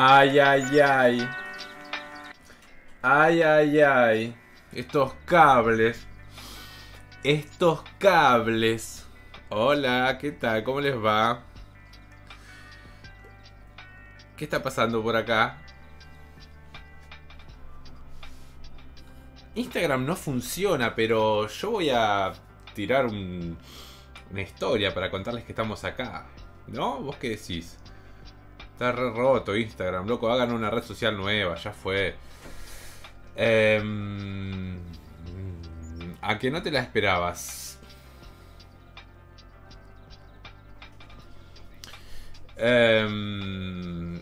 Ay, ay, ay. Ay, ay, ay. Estos cables. Estos cables. Hola, ¿qué tal? ¿Cómo les va? ¿Qué está pasando por acá? Instagram no funciona, pero yo voy a tirar una historia para contarles que estamos acá. ¿No? ¿Vos qué decís? Está roto Instagram, loco. Hagan una red social nueva, ya fue. Em, a que no te la esperabas. Eh,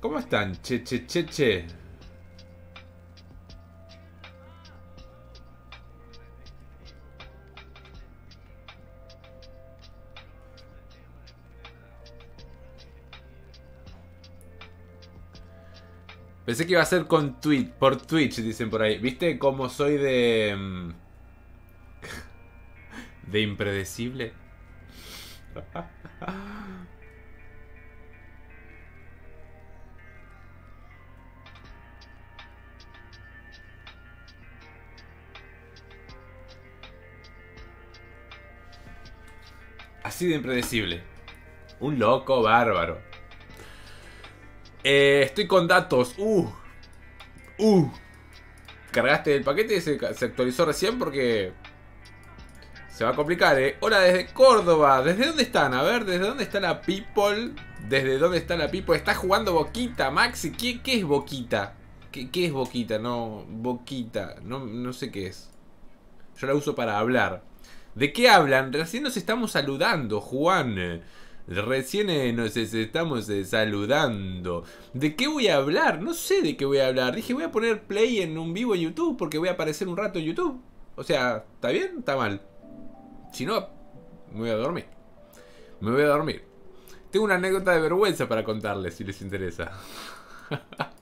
¿Cómo están? Che, che, che, che. Pensé que iba a ser con Twitch, por Twitch, dicen por ahí. ¿Viste cómo soy de... Mm, de impredecible? Así de impredecible. Un loco bárbaro. Eh, estoy con datos. Uh. Uh. Cargaste el paquete y se, actualizó recién porque... Se va a complicar, ¿eh? Hola, desde Córdoba. ¿Desde dónde están? A ver, ¿desde dónde está la People? ¿Desde dónde está la People? Está jugando Boquita, Maxi. ¿Qué, es Boquita? ¿Qué, es Boquita? No, Boquita. No, no sé qué es. Yo la uso para hablar. ¿De qué hablan? Recién nos estamos saludando, Juan. Recién eh, nos estamos eh, saludando. ¿De qué voy a hablar? No sé de qué voy a hablar. Dije, voy a poner play en un vivo YouTube porque voy a aparecer un rato en YouTube. O sea, ¿está bien? ¿Está mal? Si no, me voy a dormir. Me voy a dormir. Tengo una anécdota de vergüenza para contarles si les interesa.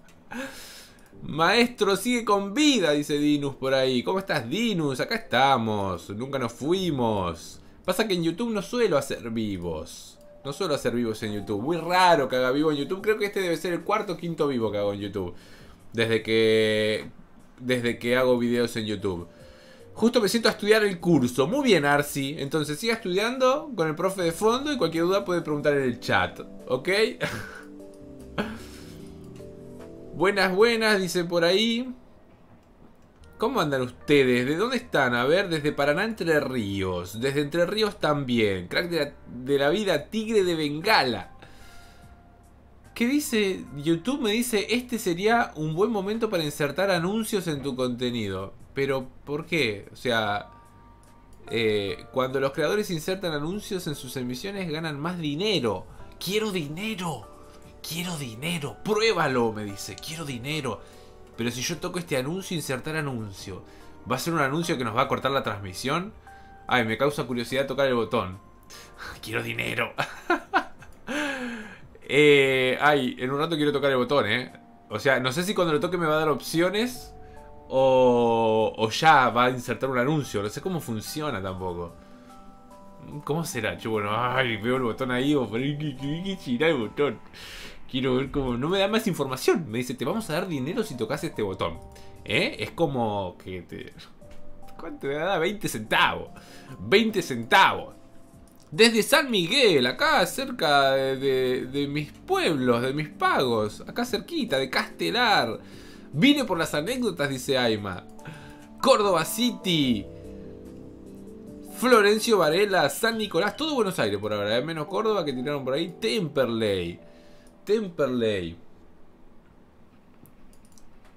Maestro, sigue con vida, dice Dinus por ahí. ¿Cómo estás, Dinus? Acá estamos. Nunca nos fuimos. Pasa que en YouTube no suelo hacer vivos. No suelo hacer vivos en YouTube. Muy raro que haga vivo en YouTube. Creo que este debe ser el cuarto o quinto vivo que hago en YouTube. Desde que. Desde que hago videos en YouTube. Justo me siento a estudiar el curso. Muy bien, Arsi. Entonces siga estudiando con el profe de fondo y cualquier duda puede preguntar en el chat. ¿Ok? buenas, buenas, dice por ahí. ¿Cómo andan ustedes? ¿De dónde están? A ver, desde Paraná, Entre Ríos. Desde Entre Ríos también. Crack de la, vida, tigre de Bengala. ¿Qué dice? YouTube me dice, este sería un buen momento para insertar anuncios en tu contenido. Pero, ¿por qué? O sea, eh, cuando los creadores insertan anuncios en sus emisiones ganan más dinero. Quiero dinero. Quiero dinero. Pruébalo, me dice. Quiero dinero. Pero si yo toco este anuncio, insertar anuncio, ¿va a ser un anuncio que nos va a cortar la transmisión? Ay, me causa curiosidad tocar el botón. Quiero dinero. Eh, ay, en un rato quiero tocar el botón, ¿eh? O sea, no sé si cuando lo toque me va a dar opciones o, o ya va a insertar un anuncio. No sé cómo funciona tampoco. ¿Cómo será? Yo, bueno, ay, veo el botón ahí, girar el botón. Quiero ver cómo. No me da más información. Me dice, te vamos a dar dinero si tocas este botón. ¿Eh? Es como que te. ¿Cuánto da? 20 centavos. 20 centavos. Desde San Miguel, acá cerca de, mis pueblos, de mis pagos. Acá cerquita, de Castelar. Vine por las anécdotas, dice Aima. Córdoba City. Florencio Varela, San Nicolás, todo Buenos Aires por ahora, ¿eh? menos Córdoba que tiraron por ahí, Temperley. Temperley.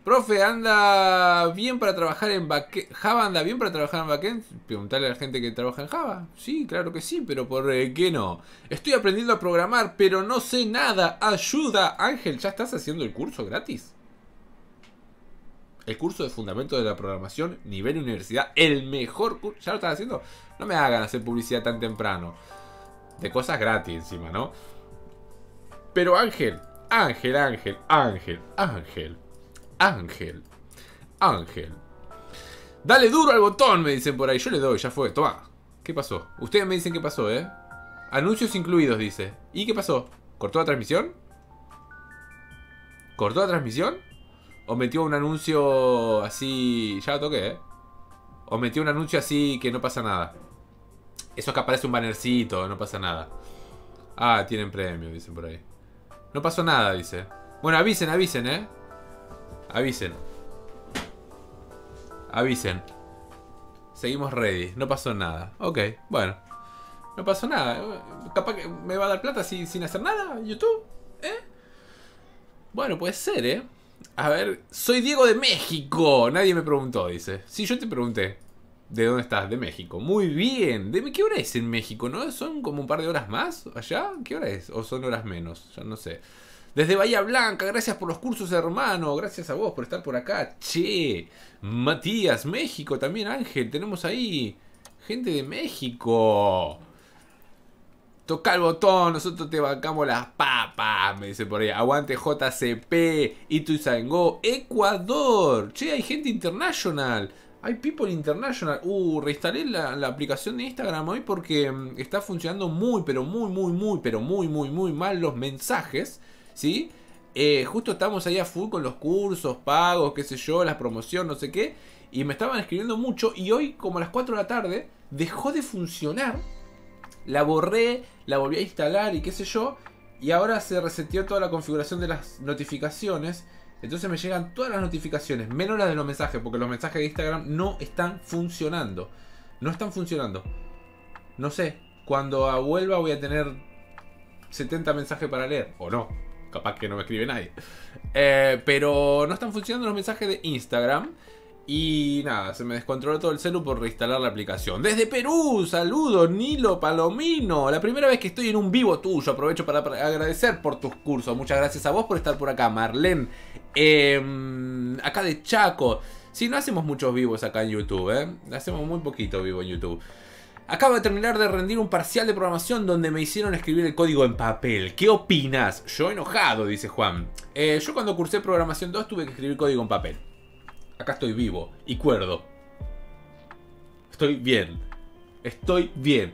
Profe, anda bien para trabajar en backend. Java anda bien para trabajar en backend. Preguntarle a la gente que trabaja en Java. Sí, claro que sí, pero ¿por eh, qué no? Estoy aprendiendo a programar, pero no sé nada. Ayuda, Ángel, ¿ya estás haciendo el curso gratis? El curso de fundamento de la programación, nivel universidad, el mejor curso. ¿Ya lo estás haciendo? No me hagan hacer publicidad tan temprano. De cosas gratis encima, ¿no? Pero Ángel, Ángel, Ángel, Ángel, Ángel, Ángel, Ángel. Dale duro al botón, me dicen por ahí. Yo le doy, ya fue. Toma. ¿Qué pasó? Ustedes me dicen qué pasó, ¿eh? Anuncios incluidos, dice. ¿Y qué pasó? ¿Cortó la transmisión? ¿Cortó la transmisión? ¿O metió un anuncio así... Ya toqué, ¿eh? ¿O metió un anuncio así que no pasa nada? Eso acá que aparece un bannercito, no pasa nada. Ah, tienen premio, dicen por ahí. No pasó nada, dice. Bueno, avisen, avisen, ¿eh? Avisen. Avisen. Seguimos ready. No pasó nada. Ok, bueno. No pasó nada. Capaz que me va a dar plata sin hacer nada, YouTube. ¿Eh? Bueno, puede ser, ¿eh? A ver, soy Diego de México. Nadie me preguntó, dice. Sí, yo te pregunté. ¿De dónde estás? De México. Muy bien. ¿De qué hora es en México? ¿No? ¿Son como un par de horas más allá? ¿Qué hora es? ¿O son horas menos? Ya no sé. Desde Bahía Blanca, gracias por los cursos, hermano. Gracias a vos por estar por acá. Che, Matías, México también, Ángel. Tenemos ahí gente de México. Toca el botón, nosotros te bancamos las papas, me dice por ahí. Aguante JCP, ¡Y Ituzaingó, Ecuador. Che, hay gente internacional. Hay People International. Uh, reinstalé la, aplicación de Instagram hoy porque mm, está funcionando muy, pero muy, muy, muy, pero muy, muy, muy mal los mensajes. ¿Sí? Eh, justo estamos ahí a full con los cursos, pagos, qué sé yo, las promoción, no sé qué. Y me estaban escribiendo mucho. Y hoy, como a las 4 de la tarde, dejó de funcionar. La borré, la volví a instalar y qué sé yo. Y ahora se reseteó toda la configuración de las notificaciones. Entonces me llegan todas las notificaciones, menos las de los mensajes, porque los mensajes de Instagram no están funcionando. No están funcionando. No sé, cuando vuelva voy a tener 70 mensajes para leer, o no. Capaz que no me escribe nadie. Eh, pero no están funcionando los mensajes de Instagram. Y nada, se me descontroló todo el celu por reinstalar la aplicación. Desde Perú, saludo, Nilo Palomino. La primera vez que estoy en un vivo tuyo. Aprovecho para agradecer por tus cursos. Muchas gracias a vos por estar por acá, Marlene. Em, acá de Chaco. Sí, no hacemos muchos vivos acá en YouTube, ¿eh? Hacemos muy poquito vivo en YouTube. Acabo de terminar de rendir un parcial de programación donde me hicieron escribir el código en papel. ¿Qué opinas? Yo enojado, dice Juan. Eh, yo cuando cursé programación 2 tuve que escribir código en papel acá estoy vivo y cuerdo. Estoy bien. Estoy bien.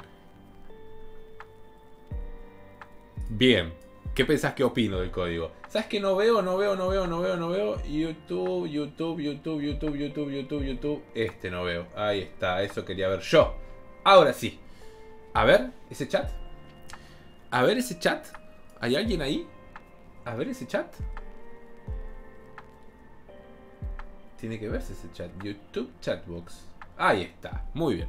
Bien. ¿Qué pensás que opino del código? ¿Sabes que no veo, no veo, no veo, no veo, no veo? YouTube, YouTube, YouTube, YouTube, YouTube, YouTube, YouTube. Este no veo. Ahí está, eso quería ver yo. Ahora sí. A ver ese chat. A ver ese chat. ¿Hay alguien ahí? A ver ese chat. tiene que verse ese chat. YouTube Chatbox. Ahí está. Muy bien.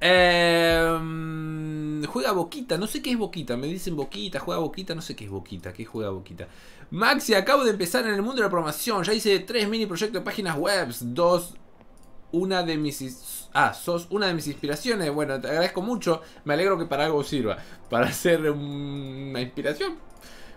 Em, juega Boquita, no sé qué es Boquita. Me dicen Boquita, juega Boquita, no sé qué es Boquita. ¿Qué juega Boquita? Maxi, acabo de empezar en el mundo de la programación. Ya hice tres mini proyectos de páginas web. Dos. Una de mis. Ah, sos una de mis inspiraciones. Bueno, te agradezco mucho. Me alegro que para algo sirva. Para ser una inspiración.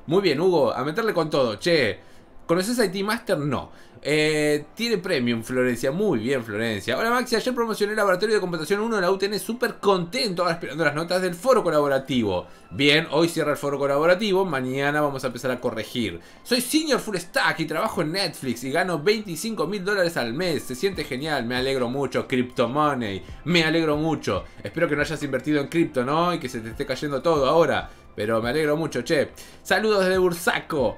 Muy bien, Hugo, a meterle con todo. Che. ¿Conoces a IT Master? No. Eh, tiene premium Florencia, muy bien Florencia. Hola Maxi, ayer promocioné el laboratorio de computación 1 en la UTN, súper contento, ahora esperando las notas del foro colaborativo. Bien, hoy cierra el foro colaborativo, mañana vamos a empezar a corregir. Soy senior full stack y trabajo en Netflix y gano 25 mil dólares al mes, se siente genial, me alegro mucho, Crypto Money, me alegro mucho. Espero que no hayas invertido en cripto, ¿no? Y que se te esté cayendo todo ahora. Pero me alegro mucho, che. Saludos desde Bursaco.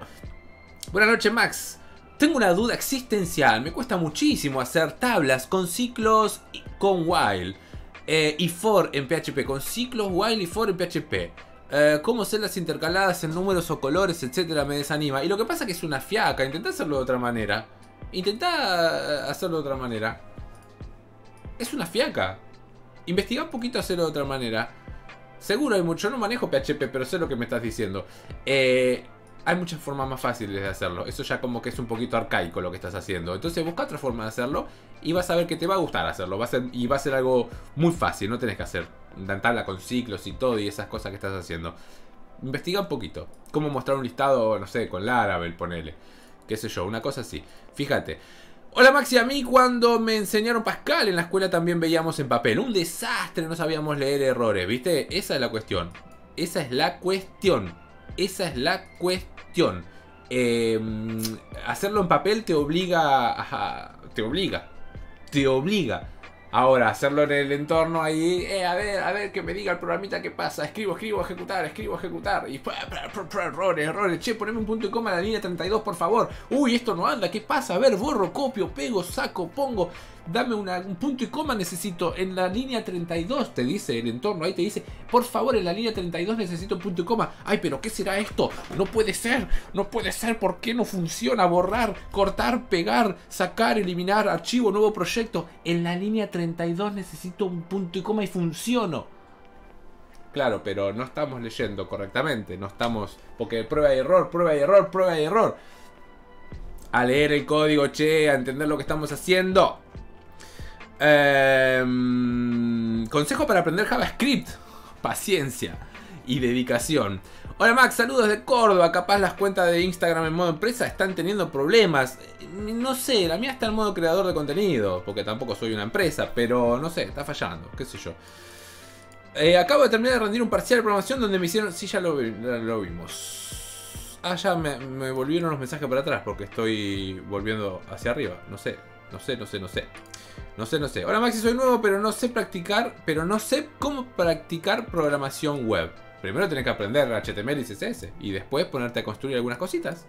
Buenas noches, Max. Tengo una duda existencial. Me cuesta muchísimo hacer tablas con ciclos y con while eh, y for en PHP. Con ciclos, while y for en PHP. Eh, cómo las intercaladas en números o colores, etcétera, me desanima. Y lo que pasa es que es una fiaca. Intentá hacerlo de otra manera. Intentá eh, hacerlo de otra manera. Es una fiaca. Investiga un poquito hacerlo de otra manera. Seguro hay mucho, no manejo PHP, pero sé lo que me estás diciendo. Eh, hay muchas formas más fáciles de hacerlo. Eso ya como que es un poquito arcaico lo que estás haciendo. Entonces busca otra forma de hacerlo y vas a ver que te va a gustar hacerlo. Va a ser, y va a ser algo muy fácil, no tenés que hacer tabla con ciclos y todo y esas cosas que estás haciendo. Investiga un poquito. Cómo mostrar un listado, no sé, con Laravel, ponele. Qué sé yo, una cosa así. Fíjate. Hola Maxi, a mí cuando me enseñaron Pascal en la escuela también veíamos en papel. Un desastre, no sabíamos leer errores, ¿viste? Esa es la cuestión. Esa es la cuestión. Esa es la cuestión. Em, hacerlo en papel te obliga te obliga. Te obliga. Ahora, hacerlo en el entorno ahí, eh, a ver, a ver, que me diga el programita qué pasa. Escribo, escribo, ejecutar, escribo, ejecutar. Y errores, errores. Che, poneme un punto y coma en la línea 32, por favor. Uy, esto no anda, ¿qué pasa? A ver, borro, copio, pego, saco, pongo dame un punto y coma necesito en la línea 32, te dice el entorno, ahí te dice, por favor, en la línea 32 necesito un punto y coma. Ay, pero ¿qué será esto? No puede ser, no puede ser, ¿por qué no funciona? Borrar, cortar, pegar, sacar, eliminar, archivo, nuevo proyecto. En la línea 32 necesito un punto y coma y funciono. Claro, pero no estamos leyendo correctamente, no estamos, porque prueba y error, prueba y error, prueba y error. A leer el código, che, a entender lo que estamos haciendo. Em, consejo para aprender JavaScript. Paciencia y dedicación. Hola Max, saludos de Córdoba. Capaz las cuentas de Instagram en modo empresa están teniendo problemas. No sé, la mía está en modo creador de contenido, porque tampoco soy una empresa, pero no sé, está fallando, qué sé yo. Eh, acabo de terminar de rendir un parcial de programación donde me hicieron... Sí, ya lo, vimos. Ah, ya me volvieron los mensajes para atrás porque estoy volviendo hacia arriba. No sé, no sé, no sé, no sé. No sé, no sé. Hola Maxi, soy nuevo, pero no sé practicar, pero no sé cómo practicar programación web. Primero tenés que aprender HTML y CSS y después ponerte a construir algunas cositas.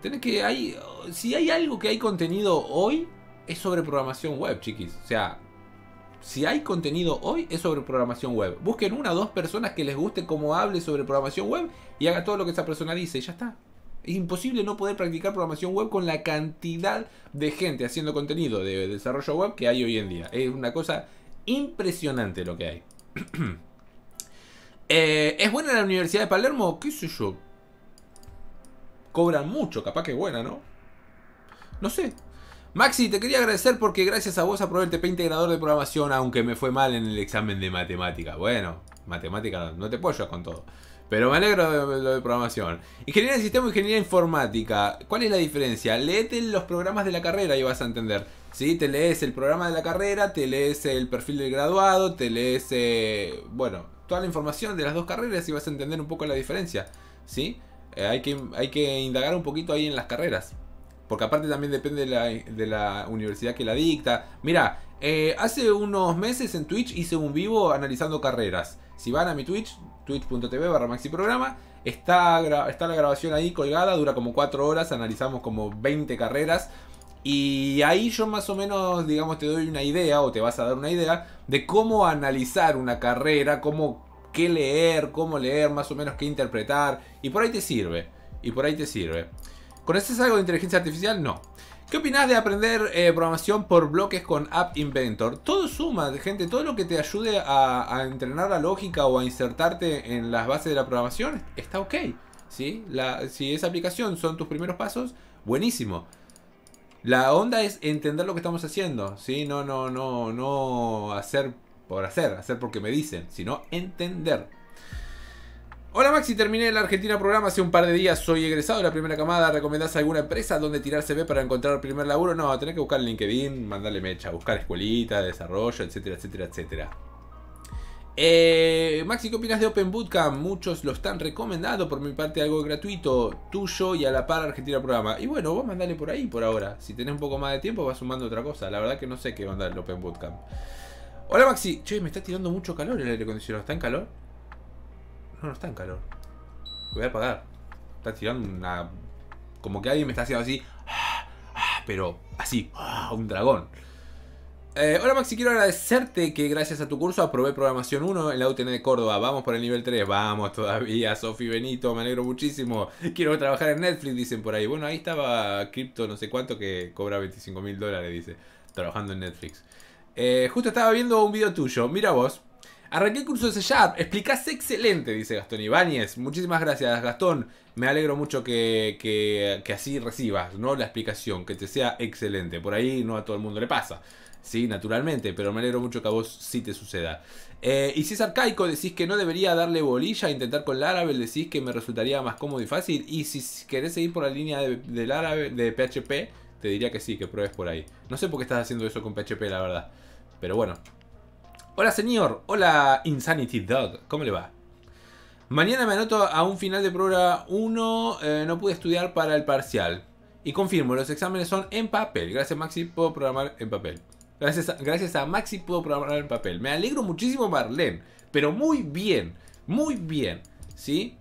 Tienes que hay si hay algo que hay contenido hoy es sobre programación web, chiquis. O sea, si hay contenido hoy es sobre programación web. Busquen una o dos personas que les guste cómo hable sobre programación web y haga todo lo que esa persona dice y ya está. Es imposible no poder practicar programación web con la cantidad de gente haciendo contenido de desarrollo web que hay hoy en día. Es una cosa impresionante lo que hay. Eh, ¿Es buena la Universidad de Palermo? ¿Qué sé yo? Cobran mucho, capaz que es buena, ¿no? No sé. Maxi, te quería agradecer porque gracias a vos aprobé el TP integrador de programación, aunque me fue mal en el examen de matemática. Bueno, matemática no te puedo con todo. Pero me alegro de lo de programación. Ingeniería de sistema, ingeniería informática. ¿Cuál es la diferencia? Leete los programas de la carrera y vas a entender. ¿sí? Te lees el programa de la carrera, te lees el perfil del graduado, te lees, eh, bueno, toda la información de las dos carreras y vas a entender un poco la diferencia. ¿sí? Eh, hay, que, hay que indagar un poquito ahí en las carreras. Porque aparte también depende de la, universidad que la dicta. Mira, eh, hace unos meses en Twitch hice un vivo analizando carreras. Si van a mi Twitch, twitch.tv barra maxiprograma. Está, está la grabación ahí colgada, dura como 4 horas, analizamos como 20 carreras. Y ahí yo más o menos, digamos, te doy una idea o te vas a dar una idea de cómo analizar una carrera, cómo qué leer, cómo leer, más o menos qué interpretar. Y por ahí te sirve. Y por ahí te sirve. ¿Conoces algo de inteligencia artificial? No. ¿Qué opinas de aprender eh, programación por bloques con App Inventor? Todo suma, gente, todo lo que te ayude a, entrenar la lógica o a insertarte en las bases de la programación está ok. si esa aplicación son tus primeros pasos, buenísimo. La onda es entender lo que estamos haciendo, ¿sí? No, no, no, no hacer por hacer, hacer porque me dicen, sino entender. Hola Maxi, terminé el Argentina programa hace un par de días, soy egresado de la primera camada, ¿recomendás alguna empresa donde tirarse B para encontrar el primer laburo? No, tenés que buscar LinkedIn, mandarle mecha, buscar escuelita, desarrollo, etcétera, etcétera, etcétera. Eh, Maxi, ¿qué opinas de Open Bootcamp? Muchos lo están recomendando, por mi parte algo gratuito, tuyo y a la par Argentina Programa. Y bueno, vos mandale por ahí por ahora. Si tenés un poco más de tiempo, vas sumando otra cosa. La verdad que no sé qué mandar el Open Bootcamp. Hola Maxi, che, me está tirando mucho calor el aire acondicionado. ¿Está en calor? No, no está en calor. voy a apagar. Está tirando una... Como que alguien me está haciendo así... Ah, ah, pero así, ah, un dragón. Eh, hola Maxi, quiero agradecerte que gracias a tu curso aprobé programación 1 en la UTN de Córdoba. Vamos por el nivel 3, vamos todavía, Sofi Benito, me alegro muchísimo. Quiero trabajar en Netflix, dicen por ahí. Bueno, ahí estaba Crypto, no sé cuánto, que cobra 25 mil dólares, dice, trabajando en Netflix. Eh, justo estaba viendo un video tuyo, mira vos, Arranqué el curso de sellar, sharp explicás excelente, dice Gastón Ibáñez. Muchísimas gracias, Gastón. Me alegro mucho que, así recibas, ¿no? La explicación, que te sea excelente. Por ahí no a todo el mundo le pasa. Sí, naturalmente, pero me alegro mucho que a vos sí te suceda. Eh, y si es arcaico, decís que no debería darle bolilla, a intentar con Laravel, decís que me resultaría más cómodo y fácil. Y si querés seguir por la línea del de de PHP, te diría que sí, que pruebes por ahí. No sé por qué estás haciendo eso con PHP, la verdad. Pero bueno, Hola señor, hola Insanity Dog, ¿cómo le va? Mañana me anoto a un final de prueba 1, eh, no pude estudiar para el parcial. Y confirmo, los exámenes son en papel. Gracias Maxi, puedo programar en papel. Gracias gracias a Maxi puedo programar en papel. Me alegro muchísimo Marlene, pero muy bien, muy bien, ¿sí?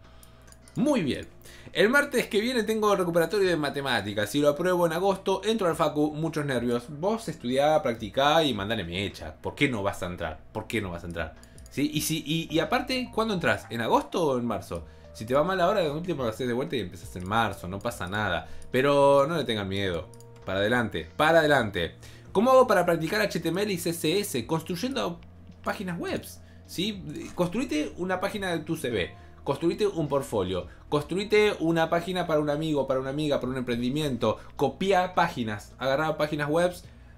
Muy bien. El martes que viene tengo recuperatorio de matemáticas. Si lo apruebo en agosto, entro al facu, muchos nervios. Vos estudiá, practicá y mandale mi hecha. ¿Por qué no vas a entrar? ¿Por qué no vas a entrar? ¿Sí? Y, si, y, aparte, ¿cuándo entras? ¿En agosto o en marzo? Si te va mal ahora, de último lo haces de vuelta y empezás en marzo, no pasa nada. Pero no le tengan miedo. Para adelante, para adelante. ¿Cómo hago para practicar HTML y CSS? Construyendo páginas web. ¿sí? Construite una página de tu CV. Construite un portfolio, construite una página para un amigo, para una amiga, para un emprendimiento, copia páginas, agarra páginas web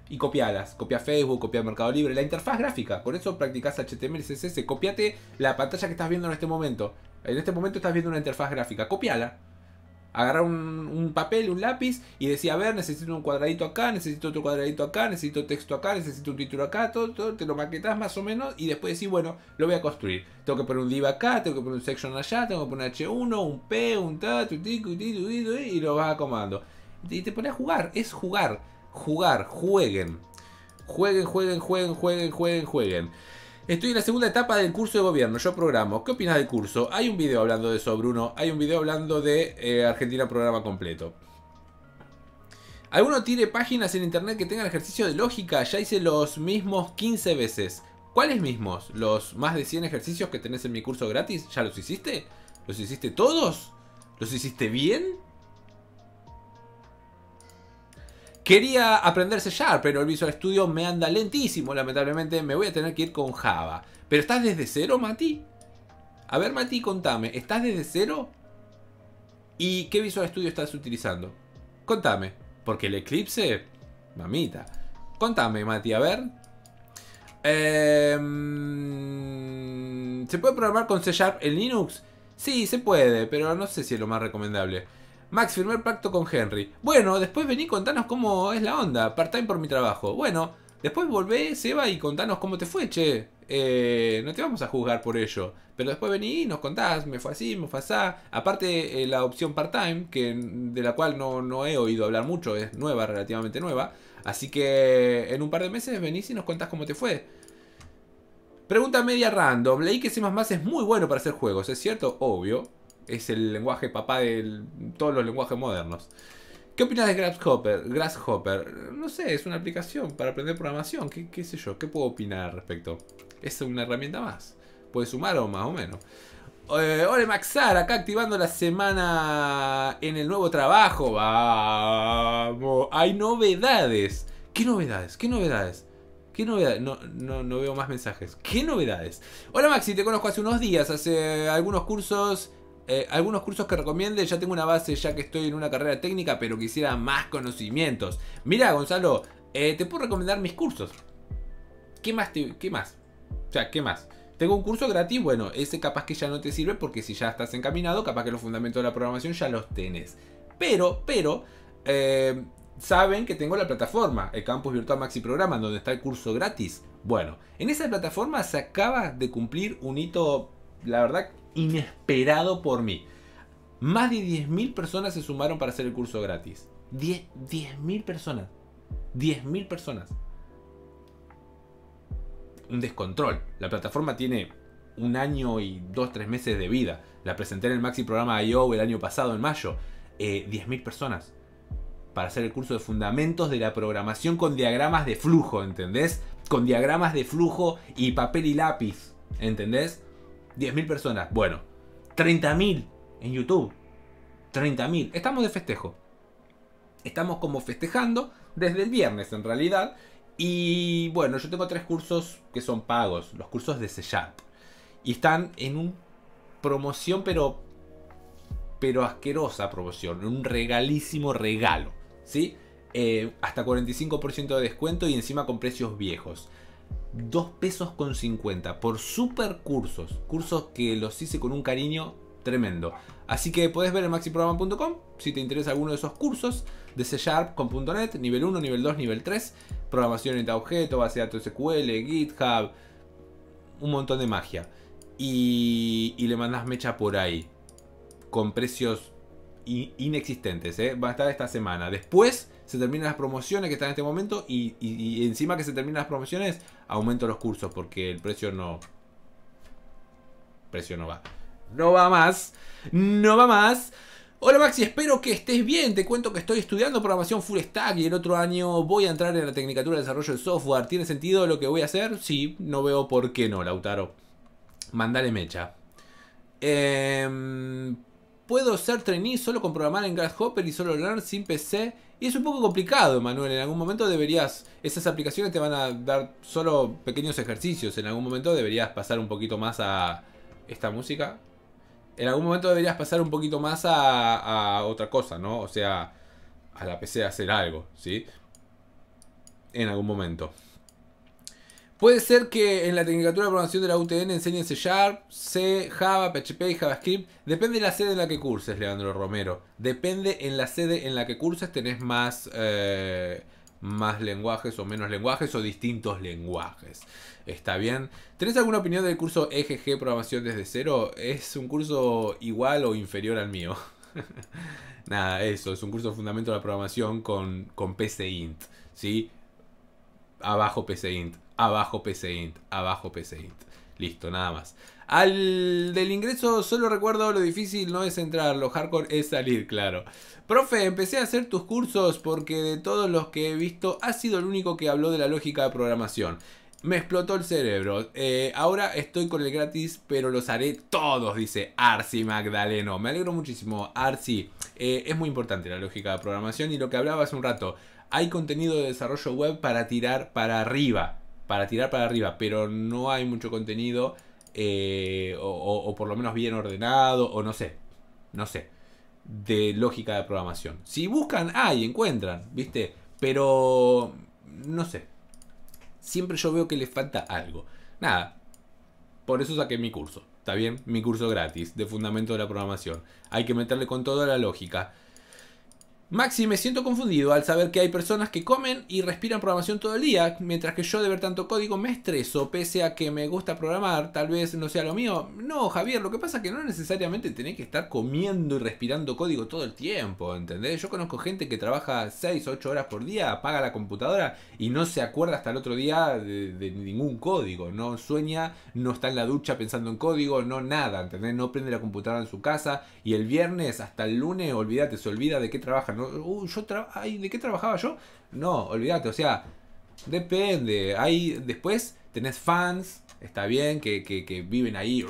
y copialas, copia Facebook, copia Mercado Libre, la interfaz gráfica, con eso practicás HTML, CSS, copiate la pantalla que estás viendo en este momento. En este momento estás viendo una interfaz gráfica, copiala agarrar un, papel, un lápiz y decía, a ver, necesito un cuadradito acá, necesito otro cuadradito acá, necesito texto acá, necesito un título acá, todo, todo, te lo maquetas más o menos y después decís, bueno, lo voy a construir. Tengo que poner un div acá, tengo que poner un section allá, tengo que poner H1, un P, un t, un T y lo vas acomodando. Y te pones a jugar, es jugar, jugar, jueguen. Jueguen, jueguen, jueguen, jueguen, jueguen, jueguen. Estoy en la segunda etapa del curso de gobierno, yo programo. ¿Qué opinas del curso? Hay un video hablando de eso, Bruno. Hay un video hablando de eh, Argentina Programa Completo. ¿Alguno tiene páginas en internet que tengan ejercicio de lógica? Ya hice los mismos 15 veces. ¿Cuáles mismos? ¿Los más de 100 ejercicios que tenés en mi curso gratis? ¿Ya los hiciste? ¿Los hiciste todos? ¿Los hiciste bien? Quería aprender C pero el Visual Studio me anda lentísimo, lamentablemente. Me voy a tener que ir con Java. ¿Pero estás desde cero, Mati? A ver, Mati, contame. ¿Estás desde cero? ¿Y qué Visual Studio estás utilizando? Contame. Porque el Eclipse... Mamita. Contame, Mati, a ver. Em, ¿Se puede programar con C Sharp en Linux? Sí, se puede, pero no sé si es lo más recomendable. Max, firmé el pacto con Henry. Bueno, después vení, contanos cómo es la onda. Part-time por mi trabajo. Bueno, después volvé, Seba, y contanos cómo te fue, che. Eh, no te vamos a juzgar por ello. Pero después vení y nos contás, me fue así, me fue así. Aparte, eh, la opción part-time, que, de la cual no, no he oído hablar mucho, es nueva, relativamente nueva. Así que en un par de meses venís y nos contás cómo te fue. Pregunta media random. Leí que C++ es muy bueno para hacer juegos, ¿es cierto? Obvio es el lenguaje papá de todos los lenguajes modernos. ¿Qué opinas de Grasshopper? Grasshopper, no sé, es una aplicación para aprender programación, ¿Qué, sé yo, qué puedo opinar al respecto. Es una herramienta más, puede sumar o más o menos. Hola, eh, Maxar, acá activando la semana en el nuevo trabajo. Vamos, hay novedades. ¿Qué novedades? ¿Qué novedades? ¿Qué novedades? No, no, no veo más mensajes. ¿Qué novedades? Hola Maxi, te conozco hace unos días, hace algunos cursos eh, algunos cursos que recomiende, ya tengo una base ya que estoy en una carrera técnica, pero quisiera más conocimientos. Mira, Gonzalo, eh, te puedo recomendar mis cursos. ¿Qué más? Te, ¿Qué más? O sea, ¿qué más? Tengo un curso gratis, bueno, ese capaz que ya no te sirve porque si ya estás encaminado, capaz que los fundamentos de la programación ya los tenés. Pero, pero, eh, saben que tengo la plataforma, el Campus Virtual Maxi Programa, donde está el curso gratis. Bueno, en esa plataforma se acaba de cumplir un hito, la verdad, inesperado por mí. Más de 10.000 personas se sumaron para hacer el curso gratis. 10.000 personas. 10.000 personas. Un descontrol. La plataforma tiene un año y dos, tres meses de vida. La presenté en el Maxi Programa IO el año pasado, en mayo. 10.000 eh, personas para hacer el curso de fundamentos de la programación con diagramas de flujo, ¿entendés? Con diagramas de flujo y papel y lápiz, ¿entendés? 10.000 personas. Bueno, 30.000 en YouTube. 30.000. Estamos de festejo. Estamos como festejando desde el viernes en realidad. Y bueno, yo tengo tres cursos que son pagos. Los cursos de Sellat. Y están en una promoción, pero. Pero asquerosa promoción. Un regalísimo regalo. ¿Sí? Eh, hasta 45% de descuento y encima con precios viejos. 2 pesos con 50 por super cursos. Cursos que los hice con un cariño tremendo. Así que puedes ver en maxiprograma.com si te interesa alguno de esos cursos de C Sharp con .NET, nivel 1, nivel 2, nivel 3, programación en objeto, base de datos SQL, GitHub, un montón de magia. Y, le mandas mecha por ahí, con precios inexistentes, ¿eh? va a estar esta semana. Después se terminan las promociones que están en este momento y, encima que se terminan las promociones, aumento los cursos porque el precio no... Precio no va. No va más. No va más. Hola Maxi, espero que estés bien. Te cuento que estoy estudiando programación full stack y el otro año voy a entrar en la tecnicatura de desarrollo de software. ¿Tiene sentido lo que voy a hacer? Sí, no veo por qué no, Lautaro. Mandale mecha. Eh, puedo ser trainee solo con programar en Grasshopper y solo learn sin PC. Y es un poco complicado, Manuel. En algún momento deberías. Esas aplicaciones te van a dar solo pequeños ejercicios. En algún momento deberías pasar un poquito más a. Esta música. En algún momento deberías pasar un poquito más a, a otra cosa, ¿no? O sea, a la PC hacer algo, ¿sí? En algún momento. Puede ser que en la Tecnicatura de Programación de la UTN enseñen C Sharp, C, Java, PHP y JavaScript. Depende de la sede en la que curses, Leandro Romero. Depende en la sede en la que curses tenés más, eh, más lenguajes o menos lenguajes o distintos lenguajes. ¿Está bien? ¿Tenés alguna opinión del curso EGG Programación desde cero? ¿Es un curso igual o inferior al mío? Nada, eso. Es un curso de fundamento de la programación con, con PCINT. ¿Sí? Abajo PCINT abajo PCInt, abajo PCInt. Listo, nada más. Al del ingreso solo recuerdo lo difícil no es entrar, lo hardcore es salir, claro. Profe, empecé a hacer tus cursos porque de todos los que he visto has sido el único que habló de la lógica de programación. Me explotó el cerebro. Eh, ahora estoy con el gratis, pero los haré todos, dice Arsi Magdaleno. Me alegro muchísimo, Arsi. Eh, es muy importante la lógica de programación y lo que hablaba hace un rato. Hay contenido de desarrollo web para tirar para arriba para tirar para arriba, pero no hay mucho contenido, eh, o, por lo menos bien ordenado, o no sé, no sé, de lógica de programación. Si buscan, hay, encuentran, ¿viste? Pero, no sé, siempre yo veo que les falta algo. Nada, por eso saqué mi curso, ¿está bien? Mi curso gratis de Fundamento de la Programación. Hay que meterle con toda la lógica. Maxi, me siento confundido al saber que hay personas que comen y respiran programación todo el día, mientras que yo de ver tanto código me estreso, pese a que me gusta programar, tal vez no sea lo mío. No, Javier, lo que pasa es que no necesariamente tenés que estar comiendo y respirando código todo el tiempo, ¿entendés? Yo conozco gente que trabaja 6, 8 horas por día, apaga la computadora y no se acuerda hasta el otro día de, ningún código, no sueña, no está en la ducha pensando en código, no nada, ¿entendés? No prende la computadora en su casa y el viernes hasta el lunes, olvídate, se olvida de qué trabaja, no Uh, yo ¿de qué trabajaba yo? No, olvídate, o sea, depende. Hay, después tenés fans, está bien, que, viven ahí,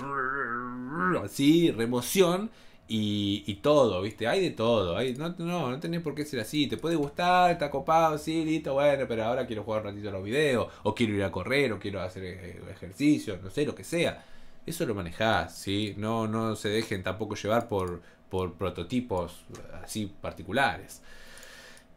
así, remoción. Y, y, todo, ¿viste? Hay de todo. no, no, tenés por qué ser así. Te puede gustar, está copado, sí, listo, bueno, pero ahora quiero jugar un ratito a los videos, o quiero ir a correr, o quiero hacer eh, ejercicio, no sé, lo que sea. Eso lo manejás, ¿sí? No, no se dejen tampoco llevar por, por prototipos así particulares.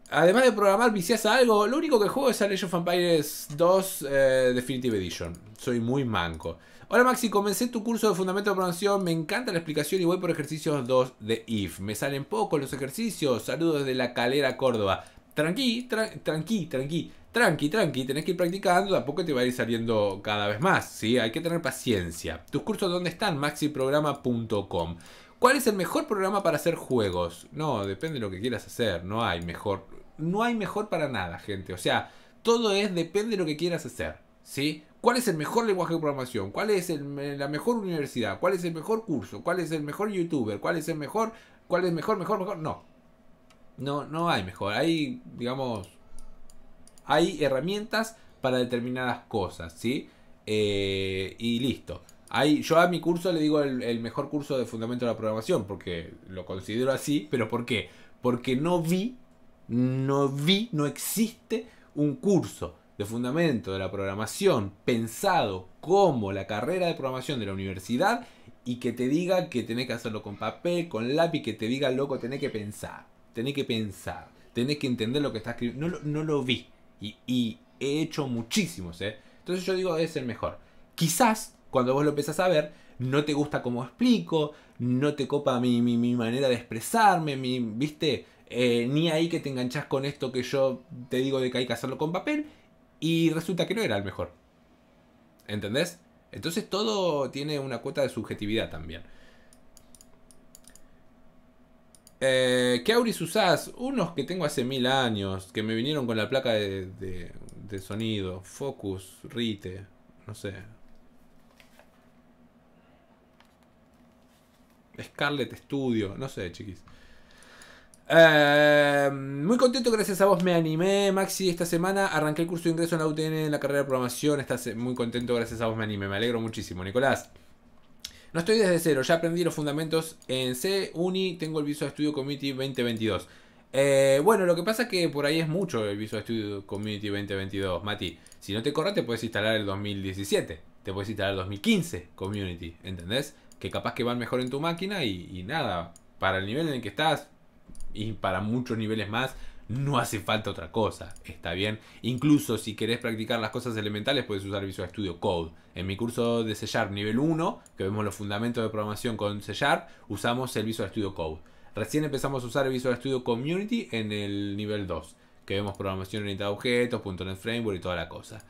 Además de programar, viciás a algo. Lo único que juego es a Age of Empires 2 eh, Definitive Edition. Soy muy manco. Hola Maxi, comencé tu curso de Fundamento de programación. Me encanta la explicación y voy por ejercicios 2 de IF. Me salen pocos los ejercicios. Saludos de la calera Córdoba. Tranqui, tranqui, tranqui, tranqui, tranqui. Tenés que ir practicando. A poco te va a ir saliendo cada vez más. ¿sí? Hay que tener paciencia. Tus cursos, ¿dónde están? maxiprograma.com. ¿Cuál es el mejor programa para hacer juegos? No, depende de lo que quieras hacer. No hay mejor. No hay mejor para nada, gente. O sea, todo es depende de lo que quieras hacer. ¿Sí? ¿Cuál es el mejor lenguaje de programación? ¿Cuál es la mejor universidad? ¿Cuál es el mejor curso? ¿Cuál es el mejor youtuber? ¿Cuál es el mejor? ¿Cuál es mejor, mejor, mejor? No. No, no hay mejor. Hay, digamos, hay herramientas para determinadas cosas, ¿sí? Eh, y listo yo a mi curso le digo el, mejor curso de fundamento de la programación, porque lo considero así, pero ¿por qué? Porque no vi, no vi, no existe un curso de fundamento de la programación pensado como la carrera de programación de la universidad y que te diga que tenés que hacerlo con papel, con lápiz, que te diga, loco, tenés que pensar, tenés que pensar, tenés que entender lo que estás escribiendo. No, lo vi y, y he hecho muchísimos, ¿eh? Entonces yo digo, es el mejor. Quizás cuando vos lo empezás a ver, no te gusta cómo explico, no te copa mi, mi, mi manera de expresarme, ¿viste? Eh, ni ahí que te enganchás con esto que yo te digo de que hay que hacerlo con papel, y resulta que no era el mejor. ¿Entendés? Entonces todo tiene una cuota de subjetividad también. Eh, ¿Qué auris usás? Unos que tengo hace mil años, que me vinieron con la placa de, de, de sonido, Focus, Rite, no sé, Scarlet Studio, no sé, chiquis. Eh, muy contento, gracias a vos me animé, Maxi, esta semana. Arranqué el curso de ingreso en la UTN en la carrera de programación. Estás eh, muy contento, gracias a vos me animé. Me alegro muchísimo, Nicolás. No estoy desde cero, ya aprendí los fundamentos en C, Uni, tengo el Visual Studio Community 2022. Eh, bueno, lo que pasa es que por ahí es mucho el Visual Studio Community 2022, Mati. Si no te corres, te puedes instalar el 2017, te puedes instalar el 2015 Community, ¿entendés? que capaz que van mejor en tu máquina y, nada, para el nivel en el que estás y para muchos niveles más, no hace falta otra cosa, está bien. Incluso si querés practicar las cosas elementales, puedes usar Visual Studio Code. En mi curso de C nivel 1, que vemos los fundamentos de programación con C usamos el Visual Studio Code. Recién empezamos a usar el Visual Studio Community en el nivel 2, que vemos programación orientada a objetos, .NET Framework y toda la cosa.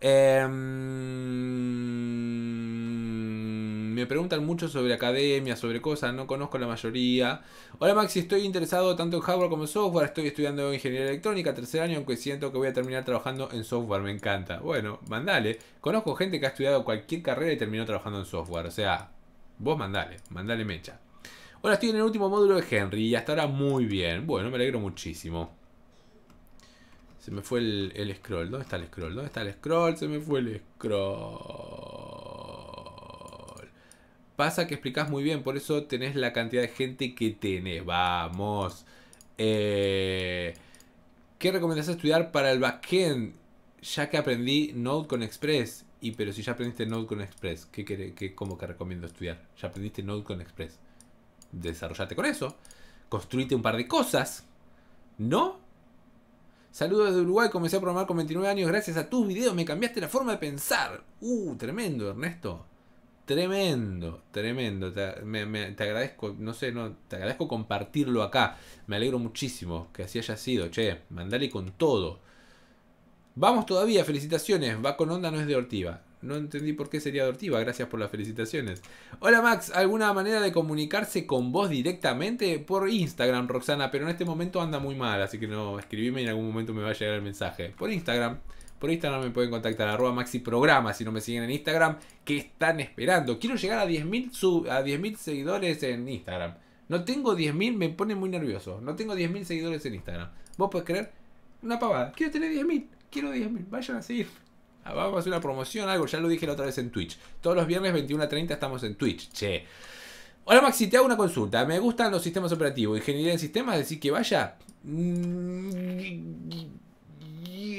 Em, me preguntan mucho sobre academia, sobre cosas, no conozco la mayoría. Hola Maxi, estoy interesado tanto en hardware como en software. Estoy estudiando ingeniería electrónica, tercer año, aunque siento que voy a terminar trabajando en software, me encanta. Bueno, mandale. Conozco gente que ha estudiado cualquier carrera y terminó trabajando en software. O sea, vos mandale, mandale mecha. Ahora estoy en el último módulo de Henry y hasta ahora muy bien. Bueno, me alegro muchísimo. Se me fue el, scroll. ¿Dónde está el scroll? ¿Dónde está el scroll? Se me fue el scroll. Pasa que explicas muy bien, por eso tenés la cantidad de gente que tenés. Vamos. Eh, ¿Qué recomendás estudiar para el backend? Ya que aprendí Node con Express. Y pero si ya aprendiste Node con Express, ¿qué, cómo que recomiendo estudiar? Ya aprendiste Node con Express. Desarrollate con eso. Construite un par de cosas. ¿No? Saludos desde Uruguay, comencé a programar con 29 años. Gracias a tus videos me cambiaste la forma de pensar. Uh, tremendo, Ernesto. Tremendo, tremendo. Te, agradezco, no sé, no, te agradezco compartirlo acá. Me alegro muchísimo que así haya sido, che. Mandale con todo. Vamos todavía, felicitaciones. Va con onda, no es de Ortiva. No entendí por qué sería adoptiva. Gracias por las felicitaciones. Hola Max, ¿alguna manera de comunicarse con vos directamente? Por Instagram, Roxana, pero en este momento anda muy mal, así que no, escribime y en algún momento me va a llegar el mensaje. Por Instagram. Por Instagram me pueden contactar arroba maxiprograma si no me siguen en Instagram. ¿Qué están esperando? Quiero llegar a 10.000 10 seguidores en Instagram. No tengo 10.000, me pone muy nervioso. No tengo 10.000 seguidores en Instagram. ¿Vos podés creer? Una pavada. Quiero tener 10.000. Quiero 10.000. Vayan a seguir Ah, vamos a hacer una promoción, algo, ya lo dije la otra vez en Twitch. Todos los viernes 21.30 estamos en Twitch, che. Hola Maxi, te hago una consulta. Me gustan los sistemas operativos, ingeniería en sistemas, decir que vaya. Mm,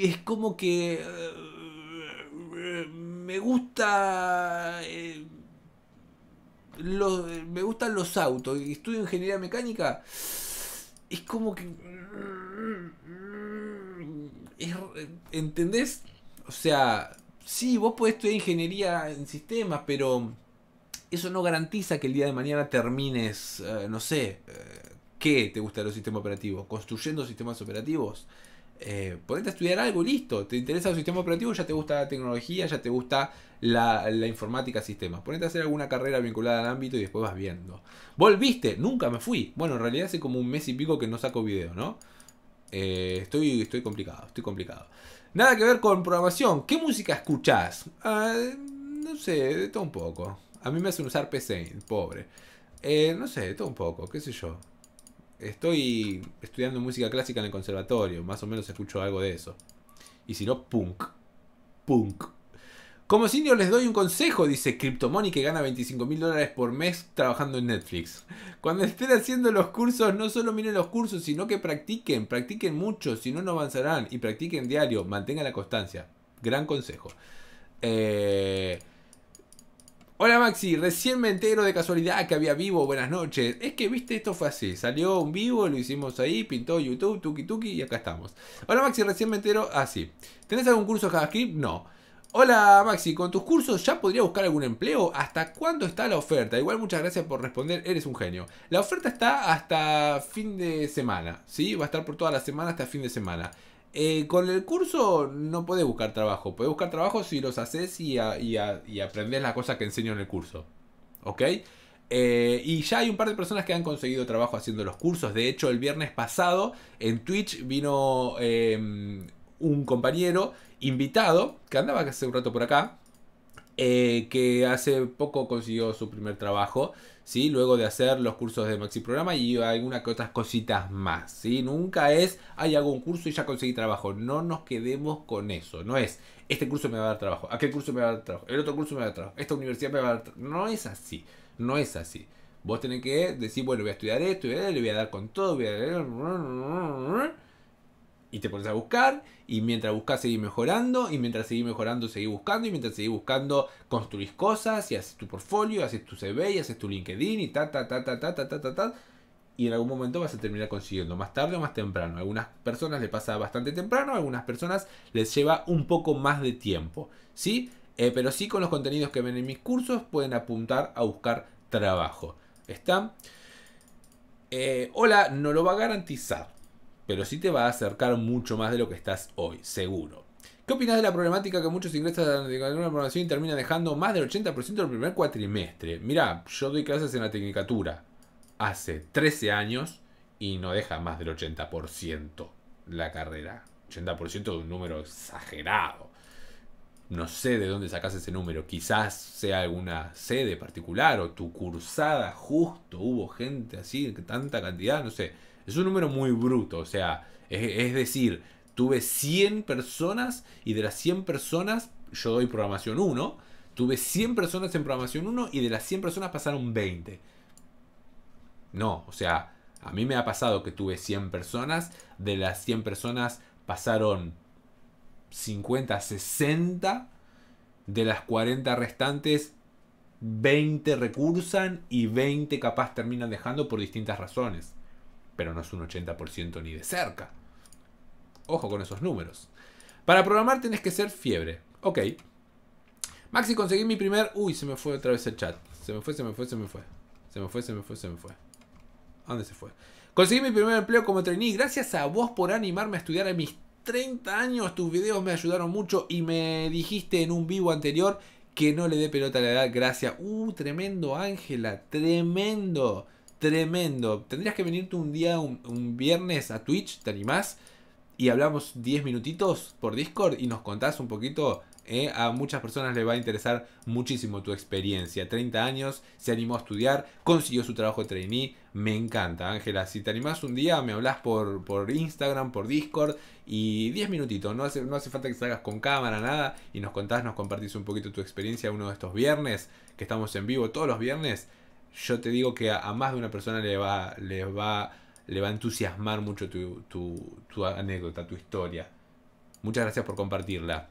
es como que. Eh, me gusta. Eh, me gustan los autos. Estudio ingeniería mecánica. Es como que. Mm, ¿Entendés? O sea, sí, vos podés estudiar ingeniería en sistemas, pero eso no garantiza que el día de mañana termines, eh, no sé, eh, ¿qué te gusta de los sistemas operativos? ¿Construyendo sistemas operativos? Eh, ponete a estudiar algo, listo. Te interesa los sistemas operativos? ya te gusta la tecnología, ya te gusta la, informática sistemas. Ponete a hacer alguna carrera vinculada al ámbito y después vas viendo. Volviste, nunca me fui. Bueno, en realidad hace como un mes y pico que no saco video, ¿no? Eh, estoy, estoy complicado, estoy complicado. Nada que ver con programación. ¿Qué música escuchás? Ah, no sé, de todo un poco. A mí me hacen usar PC, pobre. Eh, no sé, de todo un poco, qué sé yo. Estoy estudiando música clásica en el conservatorio, más o menos escucho algo de eso. Y si no, punk. Punk. Como senior les doy un consejo, dice CryptoMoney que gana 25 mil dólares por mes trabajando en Netflix. Cuando estén haciendo los cursos, no solo miren los cursos, sino que practiquen, practiquen mucho, si no, no avanzarán. Y practiquen diario, mantengan la constancia. Gran consejo. Eh, hola Maxi, recién me entero de casualidad que había vivo, buenas noches. Es que viste, esto fue así. Salió un vivo, lo hicimos ahí, pintó YouTube, tuki tuki y acá estamos. Hola Maxi, recién me entero así. Ah, ¿Tenés algún curso JavaScript? No. Hola Maxi, con tus cursos ya podría buscar algún empleo. ¿Hasta cuándo está la oferta? Igual muchas gracias por responder, eres un genio. La oferta está hasta fin de semana, ¿sí? Va a estar por toda la semana hasta fin de semana. Eh, con el curso no podés buscar trabajo. Podés buscar trabajo si los haces y, aprendes y, aprendés las cosas que enseño en el curso. ¿Ok? Eh, y ya hay un par de personas que han conseguido trabajo haciendo los cursos. De hecho, el viernes pasado en Twitch vino eh, un compañero invitado que andaba hace un rato por acá, eh, que hace poco consiguió su primer trabajo, ¿sí? Luego de hacer los cursos de Maxi Programa y algunas que otras cositas más, ¿sí? Nunca es, hay algún curso y ya conseguí trabajo. No nos quedemos con eso. No es, este curso me va a dar trabajo, aquel curso me va a dar trabajo, el otro curso me va a dar trabajo, esta universidad me va a dar trabajo. No es así, no es así. Vos tenés que decir, bueno, voy a estudiar esto, y le voy a dar con todo, voy a... Y te pones a buscar, y mientras buscas seguís mejorando, y mientras seguís mejorando seguís buscando, y mientras seguís buscando construís cosas, y haces tu portfolio, haces tu CV, y haces tu LinkedIn, y ta, ta, ta, ta, ta, ta, ta, ta, ta. Y en algún momento vas a terminar consiguiendo, más tarde o más temprano. A algunas personas le pasa bastante temprano, a algunas personas les lleva un poco más de tiempo. ¿sí? Eh, pero sí con los contenidos que ven en mis cursos pueden apuntar a buscar trabajo. ¿Está? Eh, hola, no lo va a garantizar pero sí te va a acercar mucho más de lo que estás hoy, seguro. ¿Qué opinas de la problemática que muchos ingresos de una programación y termina dejando más del 80% del primer cuatrimestre? Mirá, yo doy clases en la tecnicatura hace 13 años y no deja más del 80% la carrera. 80% de un número exagerado. No sé de dónde sacas ese número. Quizás sea alguna sede particular o tu cursada justo hubo gente así, tanta cantidad, no sé. Es un número muy bruto, o sea, es, decir, tuve 100 personas y de las 100 personas yo doy programación 1, tuve 100 personas en programación 1 y de las 100 personas pasaron 20. No, o sea, a mí me ha pasado que tuve 100 personas, de las 100 personas pasaron 50, 60, de las 40 restantes 20 recursan y 20 capaz terminan dejando por distintas razones pero no es un 80% ni de cerca. Ojo con esos números. Para programar tenés que ser fiebre. Ok. Maxi, conseguí mi primer... Uy, se me fue otra vez el chat. Se me fue, se me fue, se me fue. Se me fue, se me fue, se me fue. dónde se fue? Conseguí mi primer empleo como trainee. Gracias a vos por animarme a estudiar a mis 30 años. Tus videos me ayudaron mucho y me dijiste en un vivo anterior que no le dé pelota a la edad. Gracias. Uh, tremendo, Ángela. Tremendo tremendo. Tendrías que venirte un día, un, viernes a Twitch, ¿te animás? Y hablamos 10 minutitos por Discord y nos contás un poquito. Eh, a muchas personas les va a interesar muchísimo tu experiencia. 30 años, se animó a estudiar, consiguió su trabajo de trainee. Me encanta, Ángela. Si te animás un día, me hablas por, por Instagram, por Discord y 10 minutitos. No no hace falta que salgas con cámara, nada. Y nos contás, nos compartís un poquito tu experiencia uno de estos viernes que estamos en vivo todos los viernes yo te digo que a, más de una persona le va, le va, le va a entusiasmar mucho tu, anécdota, tu historia. Muchas gracias por compartirla.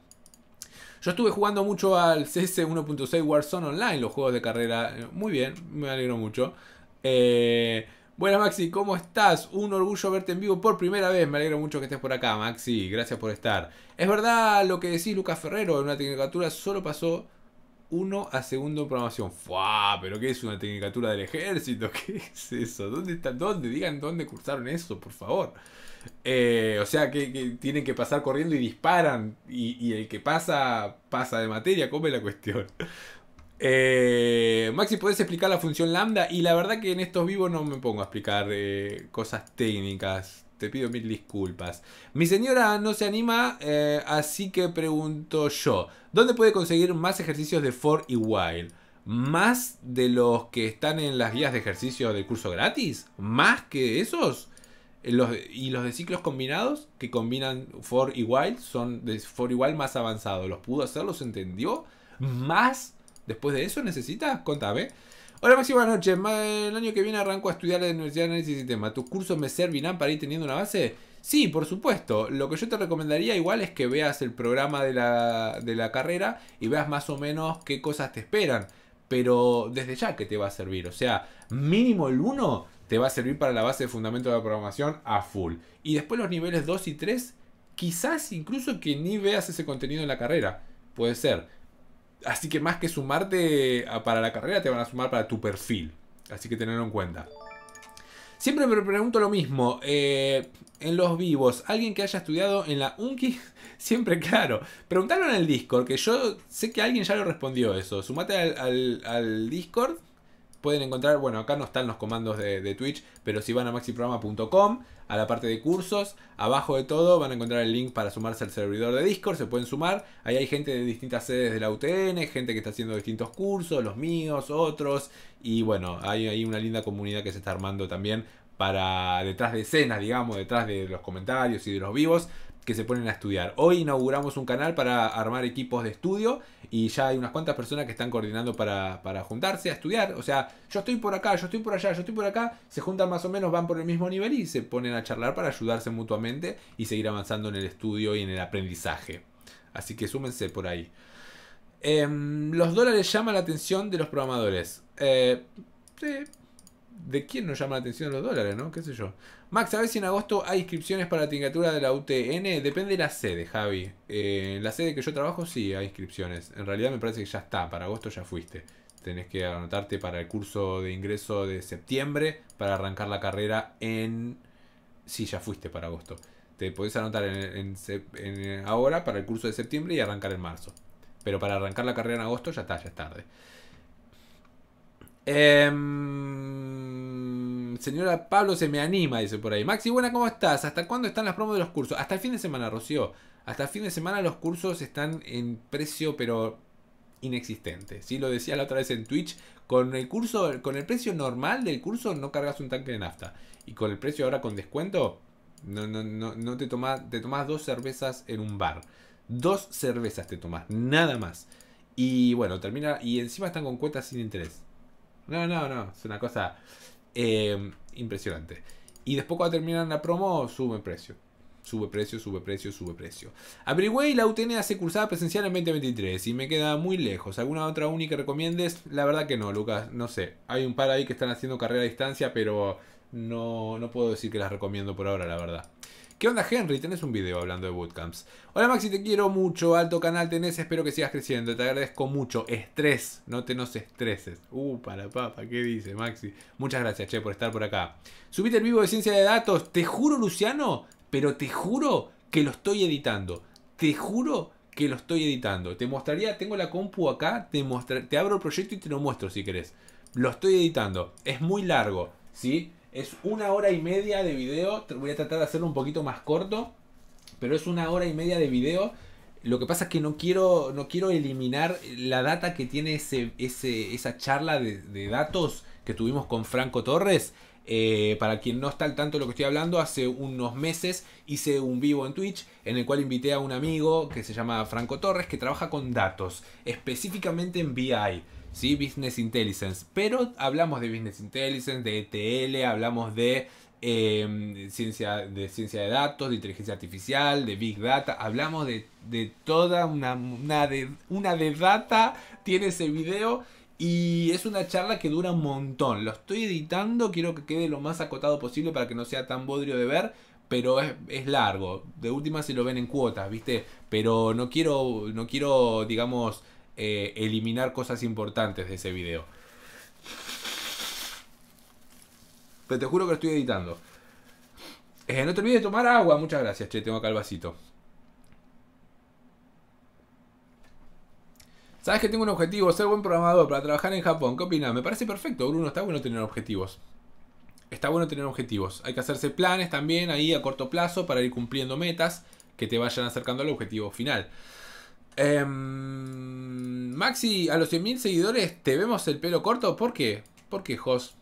Yo estuve jugando mucho al CS 1.6 Warzone Online, los juegos de carrera. Muy bien, me alegro mucho. Eh, Buenas Maxi, ¿cómo estás? Un orgullo verte en vivo por primera vez. Me alegro mucho que estés por acá, Maxi. Gracias por estar. Es verdad lo que decís, Lucas Ferrero. En una tecnicatura solo pasó 1 a segundo programación. ¡Fua! ¿Pero qué es una tecnicatura del ejército? ¿Qué es eso? ¿Dónde está? ¿Dónde? Digan dónde cursaron eso, por favor. Eh, o sea, que, tienen que pasar corriendo y disparan. Y, el que pasa, pasa de materia, come la cuestión. Eh, Maxi, ¿podés explicar la función lambda? Y la verdad que en estos vivos no me pongo a explicar eh, cosas técnicas te pido mil disculpas. Mi señora no se anima, eh, así que pregunto yo, ¿dónde puede conseguir más ejercicios de For y WHILE? ¿Más de los que están en las guías de ejercicio del curso gratis? ¿Más que esos? Eh, y los de ciclos combinados que combinan for y WHILE son de for y WHILE más avanzados. ¿Los pudo hacer? ¿Los entendió? ¿Más? Después de eso necesita, contame. Hola Maxi, buenas noches. El año que viene arranco a estudiar la Universidad de Análisis y Sistema. ¿Tus cursos me servirán para ir teniendo una base? Sí, por supuesto. Lo que yo te recomendaría igual es que veas el programa de la, de la carrera y veas más o menos qué cosas te esperan. Pero desde ya que te va a servir. O sea, mínimo el 1 te va a servir para la base de fundamento de la programación a full. Y después los niveles 2 y 3, quizás incluso que ni veas ese contenido en la carrera. Puede ser. Así que más que sumarte ah, para la carrera, te van a sumar para tu perfil. Así que tenerlo en cuenta. Siempre me pregunto lo mismo. Eh, en los vivos, alguien que haya estudiado en la UNKI, siempre claro. Preguntaron en el Discord, que yo sé que alguien ya lo respondió eso. Sumate al, al Discord pueden encontrar, bueno, acá no están los comandos de, Twitch, pero si van a maxiprograma.com, a la parte de cursos, abajo de todo van a encontrar el link para sumarse al servidor de Discord, se pueden sumar, ahí hay gente de distintas sedes de la UTN, gente que está haciendo distintos cursos, los míos, otros, y bueno, hay, ahí una linda comunidad que se está armando también para detrás de escenas, digamos, detrás de los comentarios y de los vivos que se ponen a estudiar. Hoy inauguramos un canal para armar equipos de estudio y ya hay unas cuantas personas que están coordinando para, juntarse a estudiar. O sea, yo estoy por acá, yo estoy por allá, yo estoy por acá, se juntan más o menos, van por el mismo nivel y se ponen a charlar para ayudarse mutuamente y seguir avanzando en el estudio y en el aprendizaje. Así que súmense por ahí. Em, los dólares llaman la atención de los programadores. Eh, sí, ¿De quién nos llama la atención los dólares, no? ¿Qué sé yo? Max, ¿sabes si en agosto hay inscripciones para la tingatura de la UTN? Depende de la sede, Javi. Eh, en la sede que yo trabajo sí hay inscripciones. En realidad me parece que ya está, para agosto ya fuiste. Tenés que anotarte para el curso de ingreso de septiembre para arrancar la carrera en... Sí, ya fuiste para agosto. Te podés anotar en eh, ahora para el curso de septiembre y arrancar en marzo. Pero para arrancar la carrera en agosto ya está, ya es tarde. Em, señora Pablo se me anima, dice por ahí. Maxi, buena, ¿cómo estás? ¿Hasta cuándo están las promos de los cursos? Hasta el fin de semana, Rocío. Hasta fin de semana los cursos están en precio, pero inexistente. Sí, lo decía la otra vez en Twitch. Con el curso, con el precio normal del curso no cargas un tanque de nafta. Y con el precio ahora con descuento, no, no, no, no te tomas, te tomás dos cervezas en un bar. Dos cervezas te tomas, nada más. Y bueno, termina. Y encima están con cuotas sin interés. No, no, no. Es una cosa eh, impresionante. Y después cuando terminan la promo, sube precio. Sube precio, sube precio, sube precio. Averigüé y la UTN hace cursada presencial en 2023 y me queda muy lejos. ¿Alguna otra uni que recomiendes? La verdad que no, Lucas. No sé. Hay un par ahí que están haciendo carrera a distancia, pero no, no puedo decir que las recomiendo por ahora, la verdad. ¿Qué onda Henry? Tenés un video hablando de bootcamps. Hola Maxi, te quiero mucho, alto canal tenés, espero que sigas creciendo, te agradezco mucho. Estrés, no te nos estreses. Uh, para papa, ¿qué dice Maxi? Muchas gracias, che, por estar por acá. Subite el vivo de ciencia de datos, te juro Luciano, pero te juro que lo estoy editando. Te juro que lo estoy editando. Te mostraría, tengo la compu acá, te, te abro el proyecto y te lo muestro si querés. Lo estoy editando, es muy largo, ¿sí? Es una hora y media de video. Voy a tratar de hacerlo un poquito más corto. Pero es una hora y media de video. Lo que pasa es que no quiero, no quiero eliminar la data que tiene ese, esa charla de, datos que tuvimos con Franco Torres. Eh, para quien no está al tanto de lo que estoy hablando, hace unos meses hice un vivo en Twitch en el cual invité a un amigo que se llama Franco Torres que trabaja con datos, específicamente en BI. ¿sí? Business Intelligence. Pero hablamos de Business Intelligence, de ETL, hablamos de, em, ciencia, de ciencia de datos, de inteligencia artificial, de Big Data, hablamos de, toda una, de, una de data, tiene ese video. Y es una charla que dura un montón. Lo estoy editando, quiero que quede lo más acotado posible para que no sea tan bodrio de ver, pero es, largo. De última si lo ven en cuotas, ¿viste? Pero no quiero, no quiero, digamos, eh, eliminar cosas importantes de ese video. Pero te juro que lo estoy editando. Eh, no te olvides de tomar agua. Muchas gracias, che. Tengo acá el vasito. Sabes que tengo un objetivo, ser buen programador para trabajar en Japón. ¿Qué opinas? Me parece perfecto, Bruno. Está bueno tener objetivos. Está bueno tener objetivos. Hay que hacerse planes también ahí a corto plazo para ir cumpliendo metas que te vayan acercando al objetivo final. Em, Maxi, a los 100.000 seguidores te vemos el pelo corto. ¿Por qué? ¿Por qué, Jos?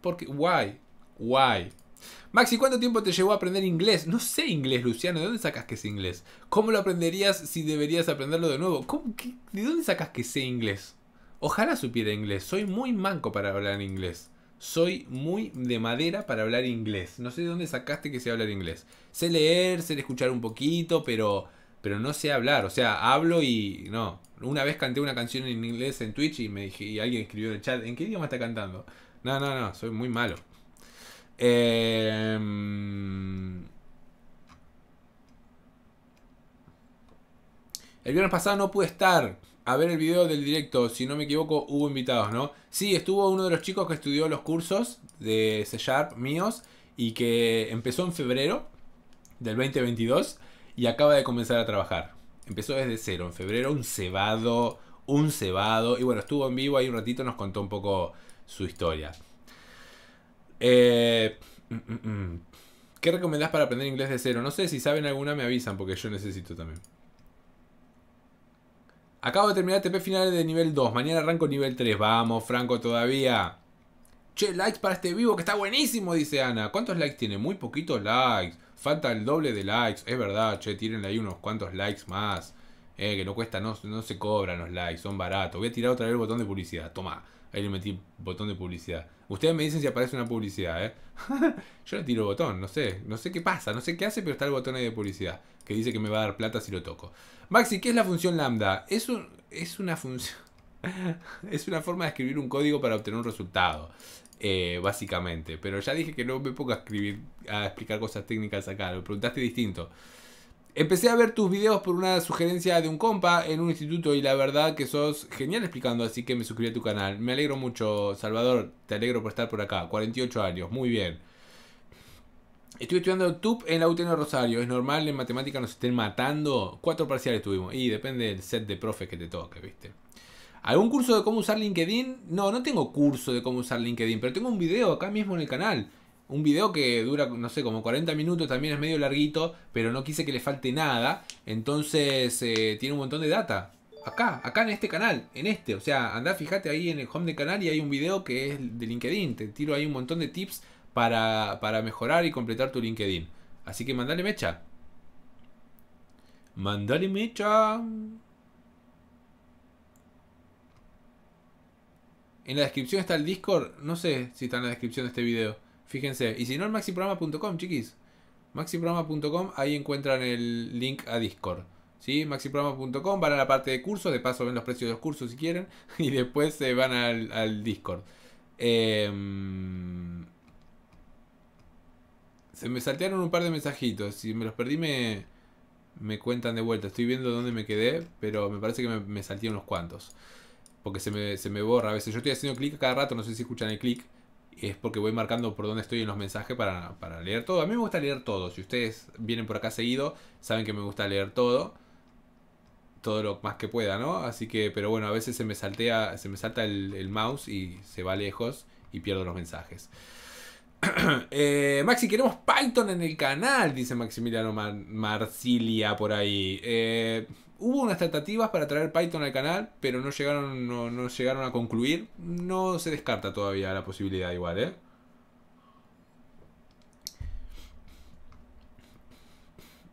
¿Por qué? Why? Why? Maxi, ¿cuánto tiempo te llevó a aprender inglés? No sé inglés, Luciano. ¿De dónde sacas que sé inglés? ¿Cómo lo aprenderías si deberías aprenderlo de nuevo? ¿De dónde sacas que sé inglés? Ojalá supiera inglés. Soy muy manco para hablar inglés. Soy muy de madera para hablar inglés. No sé de dónde sacaste que sé hablar inglés. Sé leer, sé escuchar un poquito, pero pero no sé hablar. O sea, hablo y no. Una vez canté una canción en inglés en Twitch y me dije, alguien escribió en el chat, ¿en qué idioma está cantando? No, no, no, soy muy malo. Em, el viernes pasado no pude estar a ver el video del directo. Si no me equivoco, hubo invitados, ¿no? Sí, estuvo uno de los chicos que estudió los cursos de C Sharp míos y que empezó en febrero del 2022 y acaba de comenzar a trabajar. Empezó desde cero, en febrero un cebado, un cebado, y bueno, estuvo en vivo ahí un ratito, nos contó un poco su historia. Eh, mm, mm, mm. ¿Qué recomendás para aprender inglés de cero? No sé, si saben alguna me avisan porque yo necesito también. Acabo de terminar TP final de nivel 2. Mañana arranco nivel 3. Vamos, Franco, todavía. Che, likes para este vivo que está buenísimo, dice Ana. ¿Cuántos likes tiene? Muy poquitos likes falta el doble de likes. Es verdad, che, tírenle ahí unos cuantos likes más. Eh, que no cuesta, no, no se cobran los likes, son baratos. Voy a tirar otra vez el botón de publicidad. Toma, ahí le metí botón de publicidad. Ustedes me dicen si aparece una publicidad, ¿eh? Yo le tiro el botón, no sé, no sé qué pasa, no sé qué hace, pero está el botón ahí de publicidad, que dice que me va a dar plata si lo toco. Maxi, ¿qué es la función lambda? Es, un, es una función... es una forma de escribir un código para obtener un resultado. Eh, básicamente. Pero ya dije que no me pongo a escribir, a explicar cosas técnicas acá, lo preguntaste distinto. Empecé a ver tus videos por una sugerencia de un compa en un instituto y la verdad que sos genial explicando, así que me suscribí a tu canal. Me alegro mucho, Salvador, te alegro por estar por acá. 48 años, muy bien. Estoy estudiando TUP en la UTN Rosario. ¿Es normal en matemática nos estén matando? Cuatro parciales tuvimos. Y depende del set de profes que te toque, ¿viste? ¿Algún curso de cómo usar LinkedIn? No, no tengo curso de cómo usar LinkedIn, pero tengo un video acá mismo en el canal. Un video que dura, no sé, como 40 minutos, también es medio larguito, pero no quise que le falte nada. Entonces eh, tiene un montón de data. Acá, acá en este canal, en este. O sea, andá, fíjate ahí en el home de canal y hay un video que es de LinkedIn. Te tiro ahí un montón de tips para, para mejorar y completar tu LinkedIn. Así que mandale mecha. Mandale mecha. En la descripción está el Discord. No sé si está en la descripción de este video. Fíjense. Y si no, en maxiprograma.com, chiquis. Maxiprograma.com, ahí encuentran el link a Discord. ¿Sí? Maxiprograma.com, van a la parte de cursos. De paso, ven los precios de los cursos si quieren. Y después se van al, Discord. Em, se me saltearon un par de mensajitos. Si me los perdí, me, me cuentan de vuelta. Estoy viendo dónde me quedé, pero me parece que me, me salté unos cuantos porque se me, borra. A veces yo estoy haciendo clic cada rato, no sé si escuchan el clic. Es porque voy marcando por dónde estoy en los mensajes para, leer todo. A mí me gusta leer todo. Si ustedes vienen por acá seguido, saben que me gusta leer todo todo lo más que pueda, ¿no? Así que, pero bueno, a veces se me saltea, se me salta el, mouse y se va lejos y pierdo los mensajes. Eh, Maxi, queremos Python en el canal, dice Maximiliano Marsilia por ahí. Eh, hubo unas tentativas para traer Python al canal, pero no llegaron, no, llegaron a concluir. No se descarta todavía la posibilidad igual, ¿eh?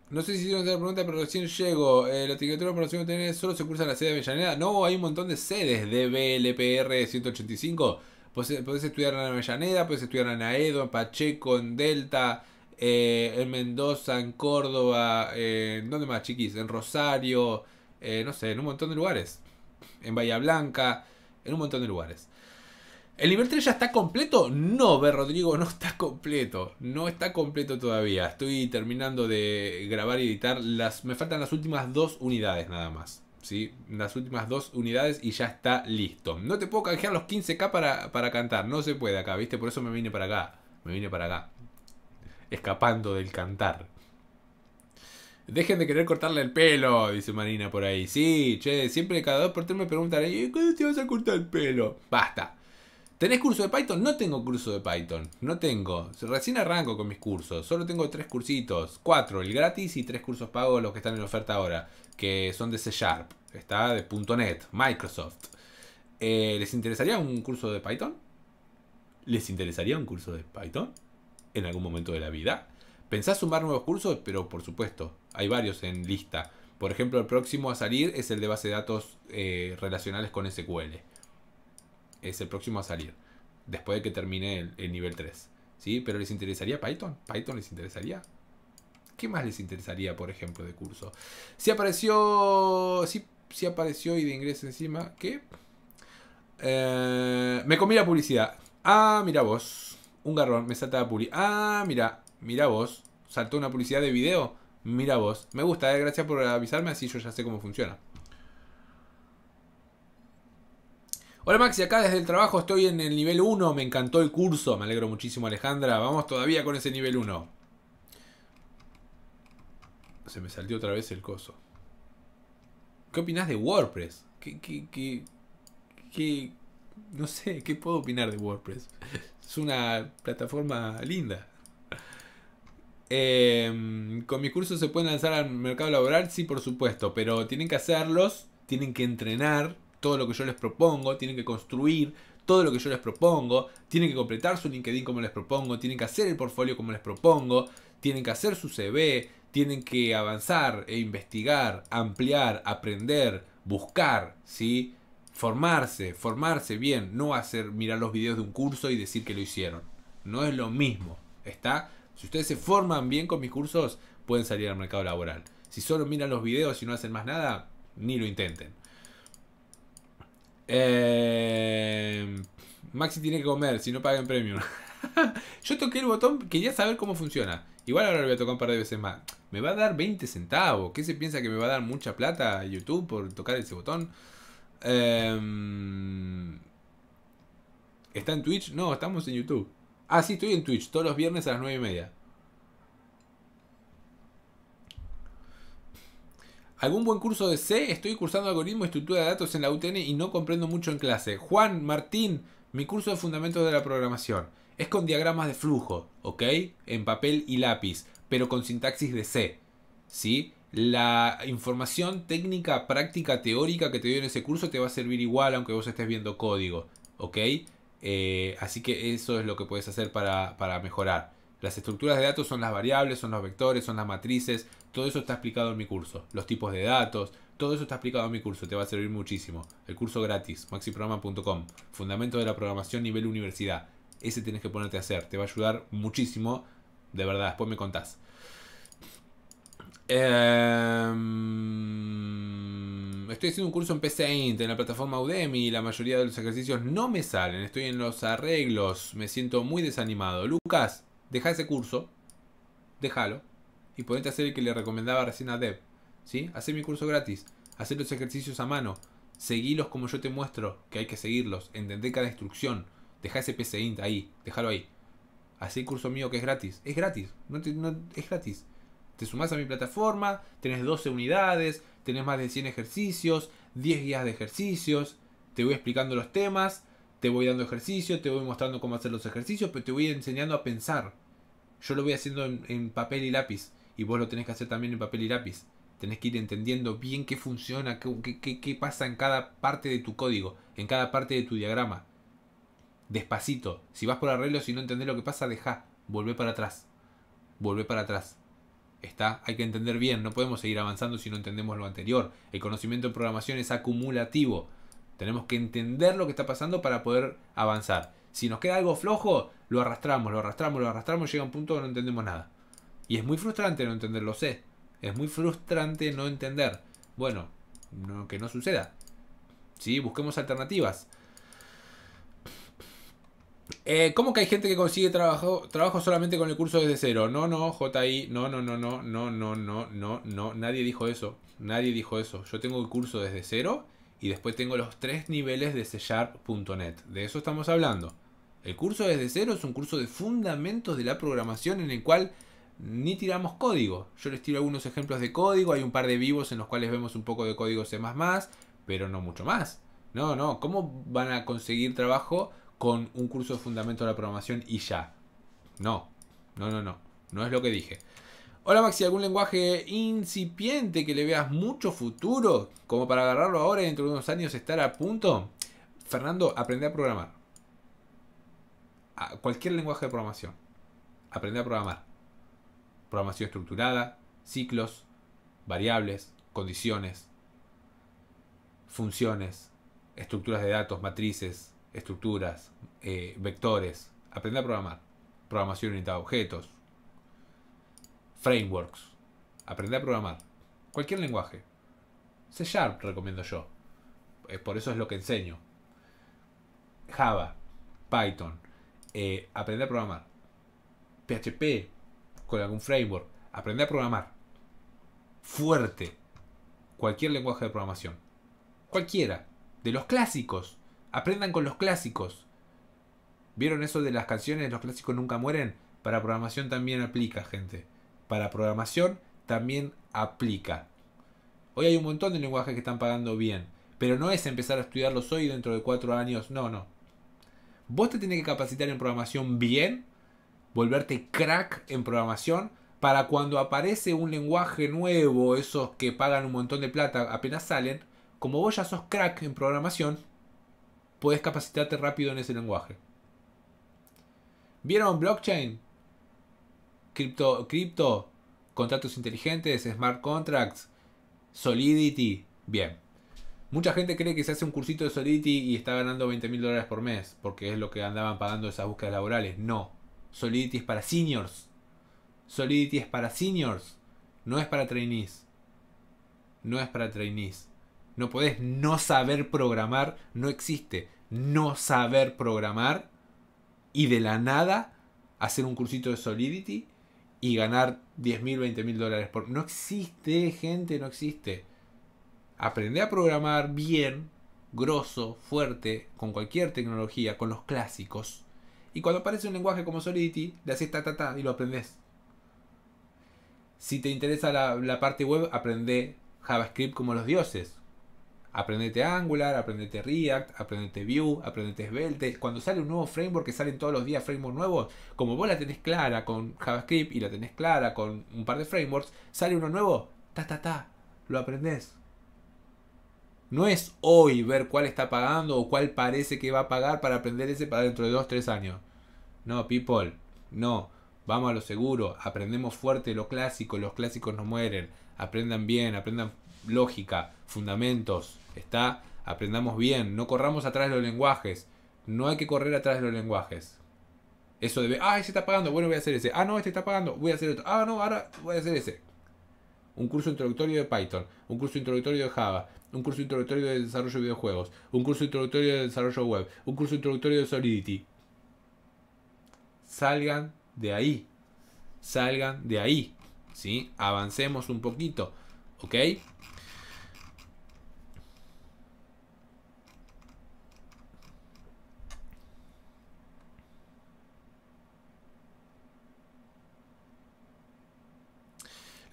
No sé si hicieron otra pregunta, pero recién llego. Eh, la etiquetura por operación que solo se cursa en la sede de Avellaneda. No, hay un montón de sedes de BLPR 185. Podés, podés estudiar en Avellaneda, podés estudiar en Aedo, en Pacheco, en Delta, eh, en Mendoza, en Córdoba, ¿dónde más, chiquis? En Rosario, eh, no sé, en un montón de lugares. En Bahía Blanca, en un montón de lugares. ¿El nivel 3 ya está completo? No, ver Rodrigo, no está completo. No está completo todavía. Estoy terminando de grabar y editar. Las, me faltan las últimas dos unidades nada más. ¿sí? Las últimas dos unidades y ya está listo. No te puedo canjear los 15k para, para cantar. No se puede acá, ¿viste? Por eso me vine para acá. Me vine para acá escapando del cantar. Dejen de querer cortarle el pelo, dice Marina por ahí. Sí, che, siempre cada dos por tres me preguntan, ¿y cuándo te vas a cortar el pelo? Basta. ¿Tenés curso de Python? No tengo curso de Python. No tengo. Recién arranco con mis cursos. Solo tengo tres cursitos. Cuatro, el gratis y tres cursos pagos los que están en oferta ahora. Que son de C Sharp. Está de .NET, Microsoft. Eh, ¿Les interesaría un curso de Python? ¿Les interesaría un curso de Python? en algún momento de la vida? ¿Pensás sumar nuevos cursos? Pero por supuesto, hay varios en lista. Por ejemplo, el próximo a salir es el de base de datos eh, relacionales con SQL. Es el próximo a salir, después de que termine el, nivel 3. ¿Sí? ¿Pero les interesaría Python? ¿Python les interesaría? ¿Qué más les interesaría, por ejemplo, de curso? Si apareció... Si, apareció y de ingreso encima... ¿Qué? Eh, me comí la publicidad. Ah, mira vos. Un garrón, me salta la puli. Ah, mira, mira vos. Saltó una publicidad de video. Mira vos. Me gusta, eh, gracias por avisarme, así yo ya sé cómo funciona. Hola Maxi, acá desde el trabajo estoy en el nivel 1. Me encantó el curso. Me alegro muchísimo, Alejandra. Vamos todavía con ese nivel 1. Se me saltó otra vez el coso. ¿Qué opinás de WordPress? ¿Qué, qué, qué, qué, no sé, ¿qué puedo opinar de WordPress? Es una plataforma linda. Em, ¿Con mis cursos se pueden lanzar al mercado laboral? Sí, por supuesto, pero tienen que hacerlos, tienen que entrenar todo lo que yo les propongo, tienen que construir todo lo que yo les propongo, tienen que completar su LinkedIn como les propongo, tienen que hacer el portfolio como les propongo, tienen que hacer su CV, tienen que avanzar e investigar, ampliar, aprender, buscar, ¿sí? Formarse, formarse bien, no hacer mirar los videos de un curso y decir que lo hicieron. No es lo mismo. ¿Está? Si ustedes se forman bien con mis cursos, pueden salir al mercado laboral. Si solo miran los videos y no hacen más nada, ni lo intenten. Eh, Maxi tiene que comer, si no pagan premium. Yo toqué el botón, quería saber cómo funciona. Igual ahora lo voy a tocar un par de veces más. ¿Me va a dar 20 centavos? ¿Qué se piensa que me va a dar mucha plata a YouTube por tocar ese botón? Em, ¿Está en Twitch? No, estamos en YouTube. Ah, sí, estoy en Twitch todos los viernes a las 9 y media. ¿Algún buen curso de C? Estoy cursando algoritmo y estructura de datos en la UTN y no comprendo mucho en clase. Juan, Martín, mi curso de fundamentos de la programación. Es con diagramas de flujo, ¿ok? En papel y lápiz, pero con sintaxis de C. ¿Sí? la información técnica, práctica, teórica que te dio en ese curso te va a servir igual aunque vos estés viendo código, ¿ok? Eh, así que eso es lo que puedes hacer para, para mejorar. Las estructuras de datos son las variables, son los vectores, son las matrices, todo eso está explicado en mi curso. Los tipos de datos, todo eso está explicado en mi curso, te va a servir muchísimo. El curso gratis, maxiprograma.com, Fundamento de la Programación Nivel Universidad. Ese tienes que ponerte a hacer, te va a ayudar muchísimo, de verdad, después me contás. Em, estoy haciendo un curso en PC en la plataforma Udemy. La mayoría de los ejercicios no me salen. Estoy en los arreglos. Me siento muy desanimado. Lucas, deja ese curso. Déjalo. Y ponete a hacer el que le recomendaba recién a Deb. ¿Sí? Hacer mi curso gratis. Hacer los ejercicios a mano. Seguilos como yo te muestro que hay que seguirlos. Entendé cada instrucción. Deja ese PC ahí. Déjalo ahí. Hacé el curso mío que es gratis. Es gratis. no es gratis. Te sumás a mi plataforma, tenés 12 unidades, tenés más de 100 ejercicios, 10 guías de ejercicios, te voy explicando los temas, te voy dando ejercicios, te voy mostrando cómo hacer los ejercicios, pero te voy enseñando a pensar. Yo lo voy haciendo en, papel y lápiz, y vos lo tenés que hacer también en papel y lápiz. Tenés que ir entendiendo bien qué funciona, qué, pasa en cada parte de tu código, en cada parte de tu diagrama. Despacito. Si vas por arreglos y no entendés lo que pasa, deja. Volvé para atrás. Volvé para atrás está, hay que entender bien, no podemos seguir avanzando si no entendemos lo anterior. El conocimiento de programación es acumulativo. Tenemos que entender lo que está pasando para poder avanzar. Si nos queda algo flojo, lo arrastramos, lo arrastramos, lo arrastramos, llega un punto donde no entendemos nada. Y es muy frustrante no entender, lo sé. Es muy frustrante no entender. Bueno, que no suceda. Sí, busquemos alternativas. Eh, ¿Cómo que hay gente que consigue trabajo, trabajo solamente con el curso desde cero? No, no, JI, no, no, no, no, no, no, no, no, no, nadie dijo eso, nadie dijo eso. Yo tengo el curso desde cero y después tengo los tres niveles de sellar.net, de eso estamos hablando. El curso desde cero es un curso de fundamentos de la programación en el cual ni tiramos código. Yo les tiro algunos ejemplos de código, hay un par de vivos en los cuales vemos un poco de código C++, pero no mucho más. No, no, ¿cómo van a conseguir trabajo? con un curso de fundamento de la programación y ya. No, no, no, no. No es lo que dije. Hola Maxi, ¿algún lenguaje incipiente que le veas mucho futuro? Como para agarrarlo ahora y dentro de unos años estar a punto. Fernando, aprende a programar. A cualquier lenguaje de programación. Aprende a programar. Programación estructurada, ciclos, variables, condiciones, funciones, estructuras de datos, matrices, estructuras, eh, vectores. Aprende a programar. Programación orientada a objetos. Frameworks. Aprende a programar. Cualquier lenguaje. C Sharp recomiendo yo. Eh, por eso es lo que enseño. Java, Python. Eh, aprende a programar. PHP con algún framework. Aprende a programar. Fuerte. Cualquier lenguaje de programación. Cualquiera. De los clásicos Aprendan con los clásicos. ¿Vieron eso de las canciones? Los clásicos nunca mueren. Para programación también aplica, gente. Para programación también aplica. Hoy hay un montón de lenguajes que están pagando bien. Pero no es empezar a estudiarlos hoy dentro de cuatro años. No, no. Vos te tenés que capacitar en programación bien. Volverte crack en programación para cuando aparece un lenguaje nuevo, esos que pagan un montón de plata apenas salen, como vos ya sos crack en programación, puedes capacitarte rápido en ese lenguaje. ¿Vieron blockchain? Cripto, cripto, contratos inteligentes, smart contracts, Solidity. Bien. Mucha gente cree que se hace un cursito de Solidity y está ganando 20 mil dólares por mes, porque es lo que andaban pagando esas búsquedas laborales. No. Solidity es para seniors. Solidity es para seniors. No es para trainees. No es para trainees. No podés no saber programar, no existe. No saber programar y de la nada hacer un cursito de Solidity y ganar 10 mil, 20 mil dólares por... No existe, gente, no existe. Aprende a programar bien, grosso, fuerte, con cualquier tecnología, con los clásicos. Y cuando aparece un lenguaje como Solidity, le haces ta ta ta y lo aprendes. Si te interesa la parte web, aprende JavaScript como los dioses. Aprendete Angular, aprendete React, aprendete Vue, aprendete Svelte. Cuando sale un nuevo framework, que salen todos los días frameworks nuevos, como vos la tenés clara con JavaScript y la tenés clara con un par de frameworks, sale uno nuevo, ta ta ta, lo aprendés. No es hoy ver cuál está pagando o cuál parece que va a pagar para aprender ese para dentro de 2-3 años. No, people, no. Vamos a lo seguro, aprendemos fuerte lo clásico, los clásicos no mueren. Aprendan bien, aprendan lógica, fundamentos, Está, aprendamos bien, no corramos atrás de los lenguajes. No hay que correr atrás de los lenguajes. Eso debe, ah, ese está pagando, bueno, voy a hacer ese. Ah, no, este está pagando, voy a hacer otro. Ah, no, ahora voy a hacer ese. Un curso introductorio de Python, un curso introductorio de Java, un curso introductorio de desarrollo de videojuegos, un curso introductorio de desarrollo web, un curso introductorio de Solidity. Salgan de ahí. Salgan de ahí. ¿Sí? Avancemos un poquito. ¿Ok?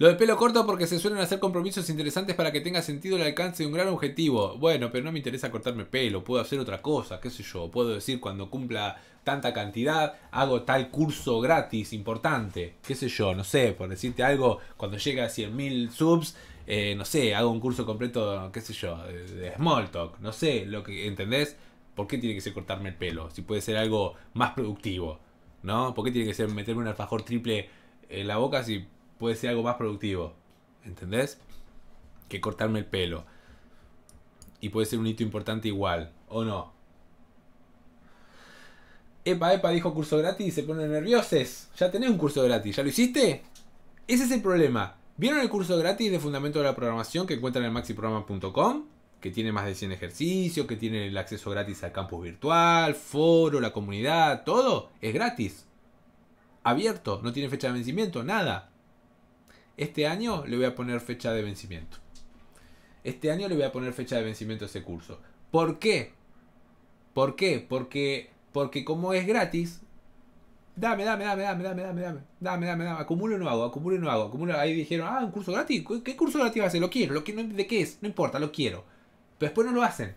Lo de pelo corto porque se suelen hacer compromisos interesantes para que tenga sentido el alcance de un gran objetivo. Bueno, pero no me interesa cortarme pelo, puedo hacer otra cosa, qué sé yo. Puedo decir cuando cumpla tanta cantidad, hago tal curso gratis importante, qué sé yo, no sé, por decirte algo, cuando llegue a 100.000 subs, eh, no sé, hago un curso completo, qué sé yo, de talk. no sé, lo que, ¿entendés? ¿Por qué tiene que ser cortarme el pelo? Si puede ser algo más productivo, ¿no? ¿Por qué tiene que ser meterme un alfajor triple en la boca si puede ser algo más productivo. ¿Entendés? Que cortarme el pelo. Y puede ser un hito importante igual, ¿o no? Epa, epa, dijo curso gratis y se ponen nerviosos. Ya tenés un curso gratis, ¿ya lo hiciste? Ese es el problema. ¿Vieron el curso gratis de Fundamento de la Programación que encuentran en maxiprograma.com? Que tiene más de 100 ejercicios, que tiene el acceso gratis al campus virtual, foro, la comunidad, todo. Es gratis. Abierto, no tiene fecha de vencimiento, nada. Este año le voy a poner fecha de vencimiento. Este año le voy a poner fecha de vencimiento a ese curso. ¿Por qué? ¿Por qué? Porque, porque como es gratis, dame, dame, dame, dame, dame, dame, dame, dame, dame, acumulo y no hago, acumulo y no hago, acumulo. Ahí dijeron, ah, un curso gratis, ¿qué curso gratis va a hacer? Lo quiero, lo quiero, ¿de qué es? No importa, lo quiero. Pero después no lo hacen.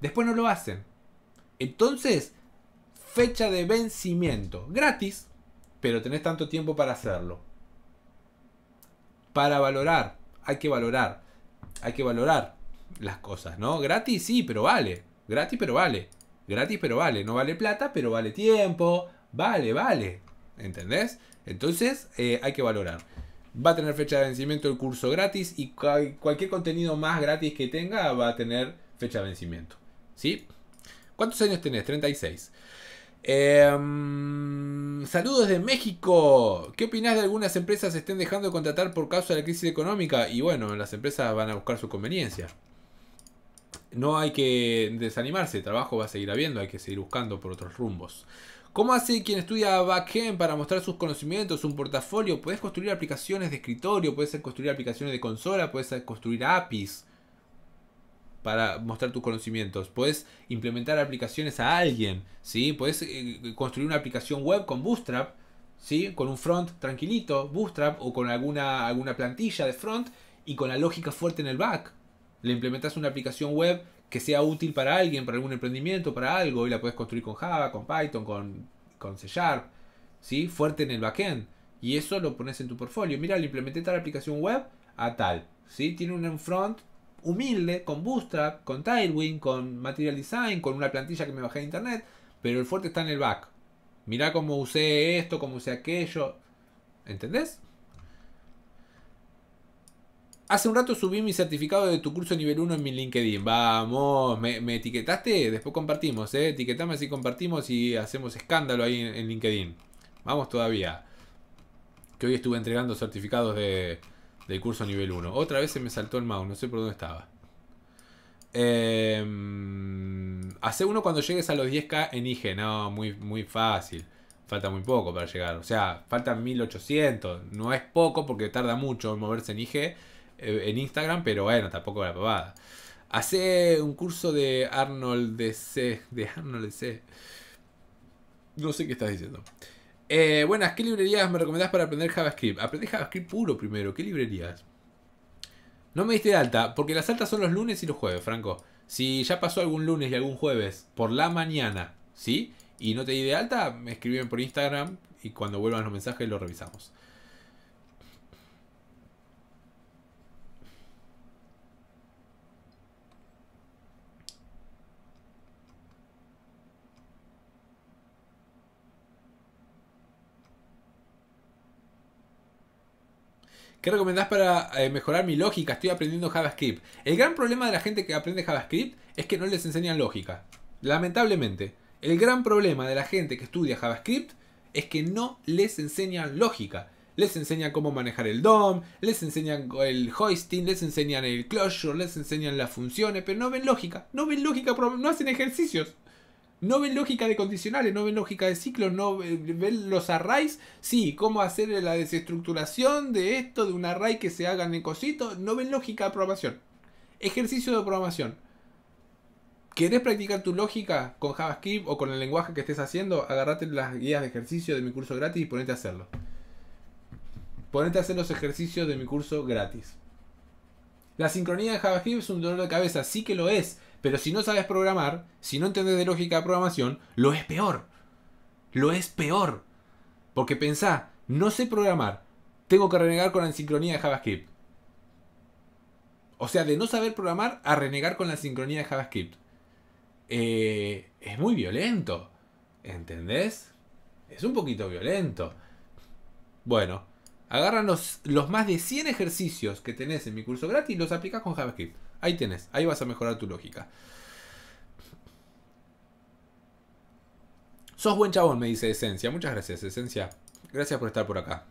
Después no lo hacen. Entonces, fecha de vencimiento, gratis, pero tenés tanto tiempo para hacerlo para valorar. Hay que valorar. Hay que valorar las cosas, ¿no? Gratis sí, pero vale. Gratis pero vale. Gratis pero vale. No vale plata, pero vale tiempo. Vale, vale. ¿Entendés? Entonces eh, hay que valorar. Va a tener fecha de vencimiento el curso gratis y cualquier contenido más gratis que tenga va a tener fecha de vencimiento. ¿Sí? ¿Cuántos años tenés? 36. Em, saludos de México. ¿Qué opinas de algunas empresas estén dejando de contratar por causa de la crisis económica? Y bueno, las empresas van a buscar su conveniencia. No hay que desanimarse, el trabajo va a seguir habiendo, hay que seguir buscando por otros rumbos. ¿Cómo hace quien estudia backend para mostrar sus conocimientos, un portafolio? Puedes construir aplicaciones de escritorio, puedes construir aplicaciones de consola, puedes construir APIs para mostrar tus conocimientos. Puedes implementar aplicaciones a alguien, ¿sí? Puedes eh, construir una aplicación web con Bootstrap, ¿sí? Con un front tranquilito, Bootstrap, o con alguna, alguna plantilla de front y con la lógica fuerte en el back. Le implementas una aplicación web que sea útil para alguien, para algún emprendimiento, para algo, y la puedes construir con Java, con Python, con, con C Sharp, Fuerte en el backend. Y eso lo pones en tu portfolio. Mira, le implementé tal aplicación web a tal, ¿sí? Tiene un front humilde, con Bootstrap, con Tailwind, con Material Design, con una plantilla que me bajé de internet, pero el fuerte está en el back. Mirá cómo usé esto, cómo usé aquello. ¿Entendés? Hace un rato subí mi certificado de tu curso nivel 1 en mi LinkedIn. Vamos, ¿me, etiquetaste? Después compartimos, ¿eh? Etiquetame así compartimos y hacemos escándalo ahí en LinkedIn. Vamos todavía. Que hoy estuve entregando certificados de, del curso nivel 1. Otra vez se me saltó el mouse, no sé por dónde estaba. Em, hace uno cuando llegues a los 10k en IG. No, muy, muy fácil. Falta muy poco para llegar. O sea, faltan 1800. No es poco porque tarda mucho en moverse en IG, eh, en Instagram, pero bueno, tampoco la pavada. Hace un curso de Arnold C. De Arnold C. No sé qué estás diciendo. Eh, buenas, ¿qué librerías me recomendás para aprender JavaScript? Aprendí JavaScript puro primero, ¿qué librerías? No me diste de alta, porque las altas son los lunes y los jueves, Franco. Si ya pasó algún lunes y algún jueves por la mañana, ¿sí? Y no te di de alta, me escriben por Instagram y cuando vuelvan los mensajes lo revisamos. ¿Qué recomendás para eh, mejorar mi lógica? Estoy aprendiendo JavaScript. El gran problema de la gente que aprende JavaScript es que no les enseñan lógica. Lamentablemente. El gran problema de la gente que estudia JavaScript es que no les enseñan lógica. Les enseñan cómo manejar el DOM, les enseñan el hoisting, les enseñan el closure, les enseñan las funciones, pero no ven lógica. No ven lógica, no hacen ejercicios. No ven lógica de condicionales, no ven lógica de ciclos, no ven los arrays, sí, cómo hacer la desestructuración de esto, de un array que se hagan en cositos, no ven lógica de programación. Ejercicio de programación. ¿Querés practicar tu lógica con JavaScript o con el lenguaje que estés haciendo? Agarrate las guías de ejercicio de mi curso gratis y ponete a hacerlo. Ponete a hacer los ejercicios de mi curso gratis. La sincronía de JavaScript es un dolor de cabeza, sí que lo es pero si no sabes programar, si no entendés de lógica de programación, lo es peor. Lo es peor. Porque pensá, no sé programar, tengo que renegar con la sincronía de JavaScript. O sea, de no saber programar a renegar con la sincronía de JavaScript. Eh, es muy violento. ¿Entendés? Es un poquito violento. Bueno, agarran los, los más de 100 ejercicios que tenés en mi curso gratis y los aplicás con JavaScript. Ahí tenés, ahí vas a mejorar tu lógica. Sos buen chabón, me dice Esencia. Muchas gracias, Esencia. Gracias por estar por acá.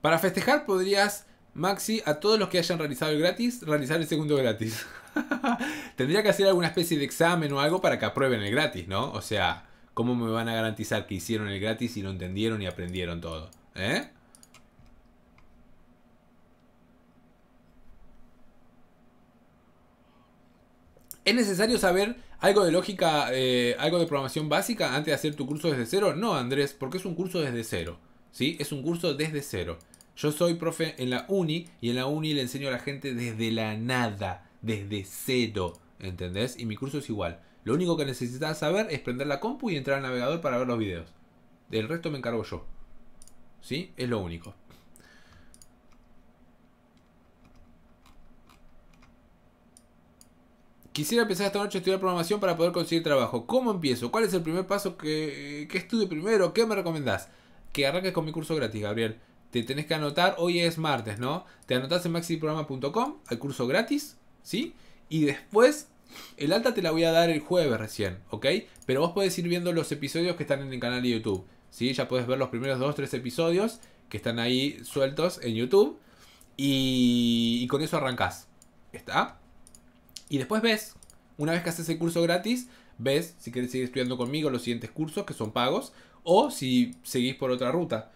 Para festejar podrías, Maxi, a todos los que hayan realizado el gratis, realizar el segundo gratis. Tendría que hacer alguna especie de examen o algo para que aprueben el gratis, ¿no? O sea, ¿cómo me van a garantizar que hicieron el gratis y lo entendieron y aprendieron todo? ¿Eh? ¿Es necesario saber algo de lógica, eh, algo de programación básica antes de hacer tu curso desde cero? No, Andrés, porque es un curso desde cero. ¿sí? Es un curso desde cero. Yo soy profe en la uni y en la uni le enseño a la gente desde la nada, desde cero. ¿Entendés? Y mi curso es igual. Lo único que necesitas saber es prender la compu y entrar al navegador para ver los videos. Del resto me encargo yo. ¿Sí? Es lo único. Quisiera empezar esta noche a estudiar programación para poder conseguir trabajo. ¿Cómo empiezo? ¿Cuál es el primer paso que, eh, estudio primero? ¿Qué me recomendás? Que arranques con mi curso gratis, Gabriel. Te tenés que anotar, hoy es martes, ¿no? Te anotás en maxiprograma.com al curso gratis, ¿sí? Y después, el alta te la voy a dar el jueves recién, ¿ok? Pero vos podés ir viendo los episodios que están en el canal de YouTube, ¿sí? Ya podés ver los primeros 2, 3 episodios que están ahí sueltos en YouTube. Y, y con eso arrancás. ¿Está? Y después ves, una vez que haces el curso gratis, ves si quieres seguir estudiando conmigo los siguientes cursos que son pagos o si seguís por otra ruta.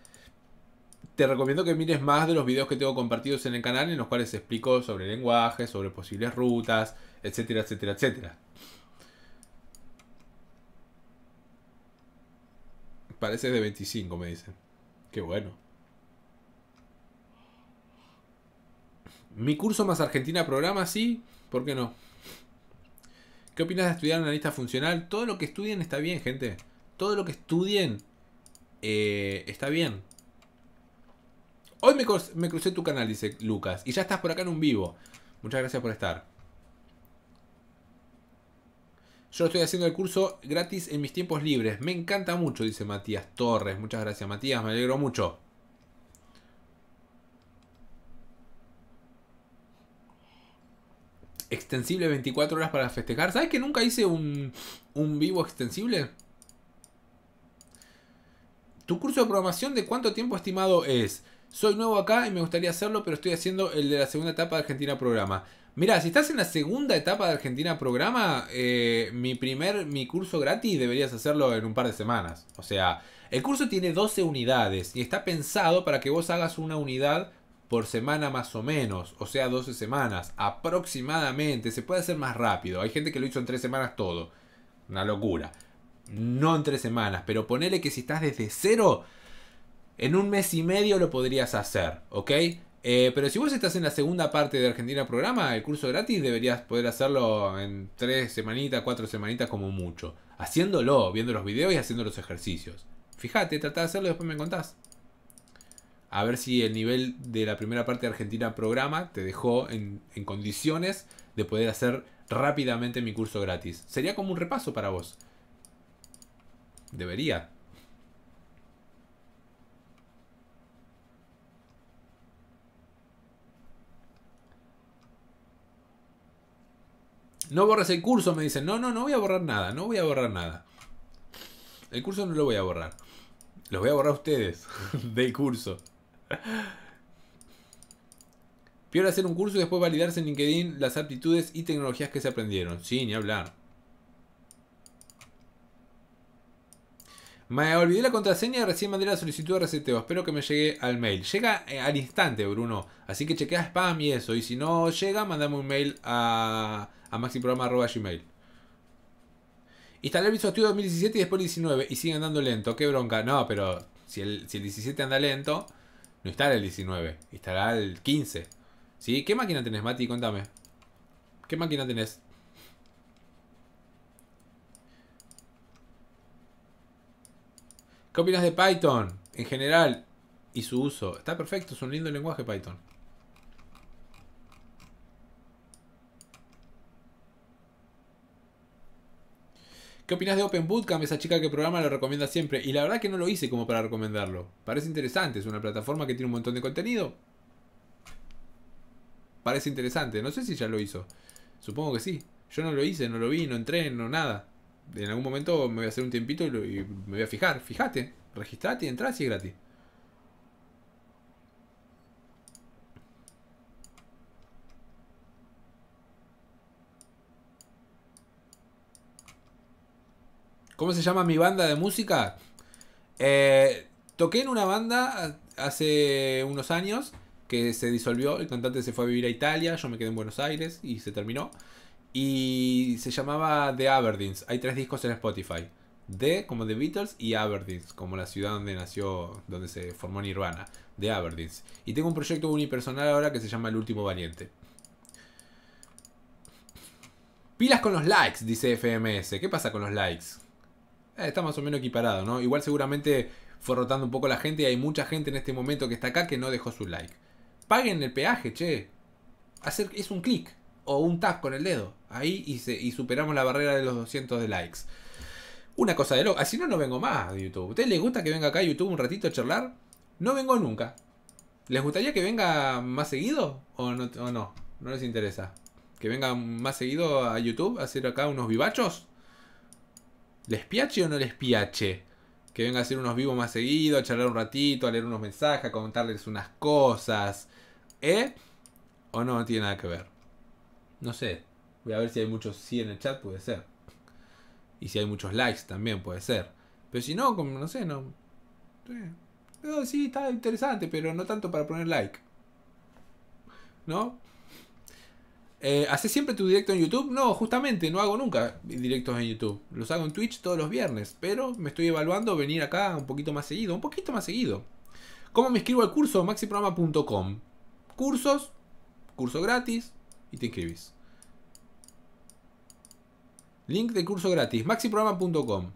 Te recomiendo que mires más de los videos que tengo compartidos en el canal en los cuales explico sobre lenguaje, sobre posibles rutas, etcétera, etcétera, etcétera. Parece de 25, me dicen. Qué bueno. Mi curso más Argentina programa, sí. ¿Por qué no? ¿Qué opinas de estudiar analista funcional? Todo lo que estudien está bien, gente. Todo lo que estudien eh, está bien. Hoy me crucé tu canal, dice Lucas. Y ya estás por acá en un vivo. Muchas gracias por estar. Yo estoy haciendo el curso gratis en mis tiempos libres. Me encanta mucho, dice Matías Torres. Muchas gracias, Matías. Me alegro mucho. extensible 24 horas para festejar. ¿Sabes que nunca hice un, vivo extensible? Tu curso de programación de cuánto tiempo estimado es. Soy nuevo acá y me gustaría hacerlo, pero estoy haciendo el de la segunda etapa de Argentina Programa. Mira, si estás en la segunda etapa de Argentina Programa, eh, mi primer, mi curso gratis deberías hacerlo en un par de semanas. O sea, el curso tiene 12 unidades y está pensado para que vos hagas una unidad por semana más o menos, o sea, 12 semanas aproximadamente. Se puede hacer más rápido. Hay gente que lo hizo en 3 semanas todo. Una locura. No en 3 semanas, pero ponele que si estás desde cero, en un mes y medio lo podrías hacer, ¿ok? Eh, pero si vos estás en la segunda parte de Argentina Programa, el curso gratis deberías poder hacerlo en 3 semanitas, 4 semanitas como mucho. Haciéndolo, viendo los videos y haciendo los ejercicios. Fíjate, trata de hacerlo y después me contás a ver si el nivel de la primera parte de Argentina Programa te dejó en, condiciones de poder hacer rápidamente mi curso gratis. Sería como un repaso para vos. Debería. No borres el curso, me dicen. No, no, no voy a borrar nada, no voy a borrar nada. El curso no lo voy a borrar. Los voy a borrar a ustedes del curso. Peor hacer un curso y después validarse en LinkedIn las aptitudes y tecnologías que se aprendieron. sin ni hablar. Me olvidé la contraseña y recién mandé la solicitud de reseteo. Espero que me llegue al mail. Llega eh, al instante, Bruno. Así que chequea spam y eso. Y si no llega, mandame un mail a, a maxiprograma.gmail. Instalar Visual Studio 2017 y después el 19. Y sigue andando lento. Qué bronca. No, pero si el, si el 17 anda lento no instala el 19, estará el 15. ¿Sí? ¿Qué máquina tenés, Mati? Contame. ¿Qué máquina tenés? ¿Qué opinas de Python en general y su uso? Está perfecto, es un lindo lenguaje Python. ¿Qué opinas de Open Bootcamp? Esa chica que programa lo recomienda siempre. Y la verdad que no lo hice como para recomendarlo. Parece interesante, es una plataforma que tiene un montón de contenido. Parece interesante, no sé si ya lo hizo. Supongo que sí. Yo no lo hice, no lo vi, no entré, no nada. En algún momento me voy a hacer un tiempito y me voy a fijar. Fijate, registrate, entras y es gratis. ¿Cómo se llama mi banda de música? Eh, toqué en una banda hace unos años que se disolvió, el cantante se fue a vivir a Italia, yo me quedé en Buenos Aires y se terminó. Y se llamaba The Aberdeens. Hay tres discos en Spotify. The como The Beatles y Aberdeens, como la ciudad donde nació, donde se formó Nirvana, The Aberdeens. Y tengo un proyecto unipersonal ahora que se llama El Último Valiente. Pilas con los likes, dice FMS. ¿Qué pasa con los likes? Eh, está más o menos equiparado, ¿no? Igual seguramente fue rotando un poco la gente y hay mucha gente en este momento que está acá que no dejó su like. Paguen el peaje, che. Hacer, es un clic o un tap con el dedo. Ahí y, superamos la barrera de los 200 de likes. Una cosa de loco. Así ah, no, no vengo más de YouTube. ¿Ustedes les gusta que venga acá a YouTube un ratito a charlar? No vengo nunca. ¿Les gustaría que venga más seguido? ¿O no? O no? no les interesa. ¿Que venga más seguido a YouTube a hacer acá unos vivachos? ¿Les piache o no les piache? Que venga a hacer unos vivos más seguido, a charlar un ratito, a leer unos mensajes, a contarles unas cosas. ¿Eh? ¿O no, no tiene nada que ver? No sé. Voy a ver si hay muchos sí en el chat, puede ser. Y si hay muchos likes también, puede ser. Pero si no, como no sé, no eh, sí, está interesante, pero no tanto para poner like. ¿No? Eh, ¿Haces siempre tu directo en YouTube? No, justamente, no hago nunca directos en YouTube. Los hago en Twitch todos los viernes, pero me estoy evaluando venir acá un poquito más seguido, un poquito más seguido. ¿Cómo me inscribo al curso? maxiprograma.com. Cursos, curso gratis y te inscribís. Link de curso gratis, maxiprograma.com.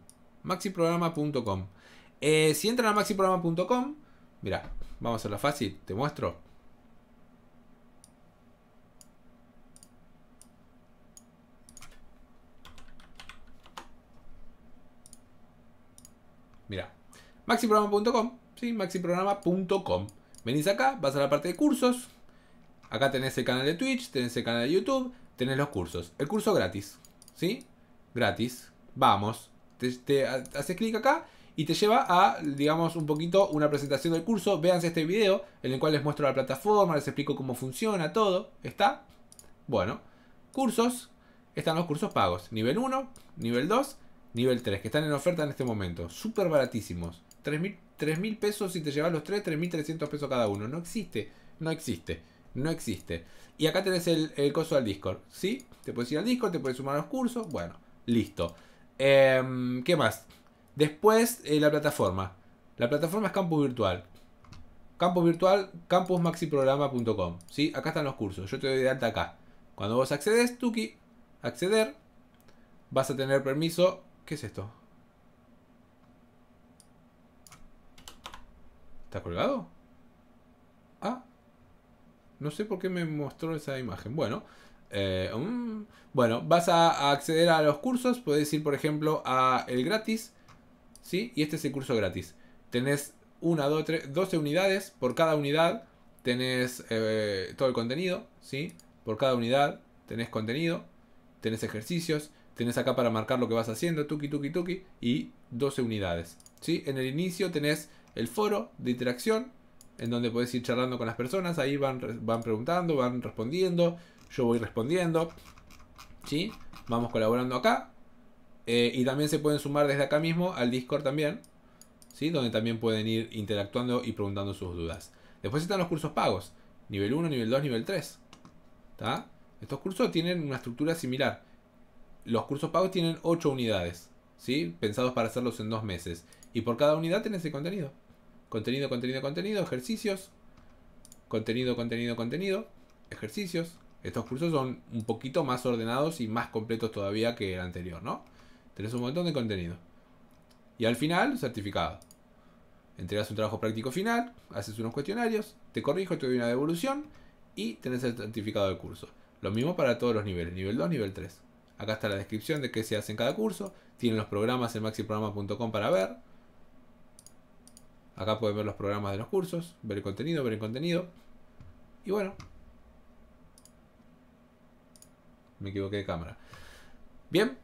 Maxiprograma.com. Eh, si entran a maxiprograma.com, mira, vamos a hacerla fácil, te muestro. Mira, maxiprograma.com, sí, maxiprograma.com. Venís acá, vas a la parte de cursos. Acá tenés el canal de Twitch, tenés el canal de YouTube, tenés los cursos. El curso gratis, ¿sí? Gratis. Vamos. Te, haces clic acá y te lleva a, digamos, un poquito una presentación del curso. Véanse este video en el cual les muestro la plataforma, les explico cómo funciona, todo. ¿Está? Bueno, cursos. Están los cursos pagos. Nivel 1, nivel 2 nivel 3, que están en oferta en este momento. Súper baratísimos. 3.000 pesos si te llevas los 3, 3.300 pesos cada uno. No existe, no existe, no existe. Y acá tenés el, costo al Discord, ¿sí? Te puedes ir al Discord, te puedes sumar a los cursos, bueno, listo. Em, ¿Qué más? Después, eh, la plataforma. La plataforma es Campus Virtual. Campus Virtual, campusmaxiprograma.com, ¿sí? Acá están los cursos, yo te doy de alta acá. Cuando vos accedes, Tuki, acceder, vas a tener permiso ¿Qué es esto? ¿Está colgado? Ah. No sé por qué me mostró esa imagen. Bueno. Eh, um, bueno, vas a, acceder a los cursos. Puedes ir, por ejemplo, a el gratis. ¿Sí? Y este es el curso gratis. Tenés una, dos, tres, 12 unidades. Por cada unidad tenés eh, todo el contenido. ¿Sí? Por cada unidad tenés contenido. Tenés ejercicios Tenés acá para marcar lo que vas haciendo, tuki, tuki, tuki, y 12 unidades. ¿sí? En el inicio tenés el foro de interacción, en donde podés ir charlando con las personas, ahí van, van preguntando, van respondiendo, yo voy respondiendo, ¿sí? Vamos colaborando acá. Eh, y también se pueden sumar desde acá mismo al Discord también, ¿sí? Donde también pueden ir interactuando y preguntando sus dudas. Después están los cursos pagos, nivel 1, nivel 2, nivel 3. Estos cursos tienen una estructura similar los cursos pagos tienen 8 unidades, ¿sí? Pensados para hacerlos en dos meses. Y por cada unidad tenés el contenido. Contenido, contenido, contenido, ejercicios. Contenido, contenido, contenido, ejercicios. Estos cursos son un poquito más ordenados y más completos todavía que el anterior, ¿no? Tenés un montón de contenido. Y al final, certificado. Entregas un trabajo práctico final, haces unos cuestionarios, te corrijo, te doy una devolución y tenés el certificado del curso. Lo mismo para todos los niveles, nivel 2, nivel 3. Acá está la descripción de qué se hace en cada curso. Tienen los programas en maxiprograma.com para ver. Acá pueden ver los programas de los cursos, ver el contenido, ver el contenido. Y bueno. Me equivoqué de cámara. Bien,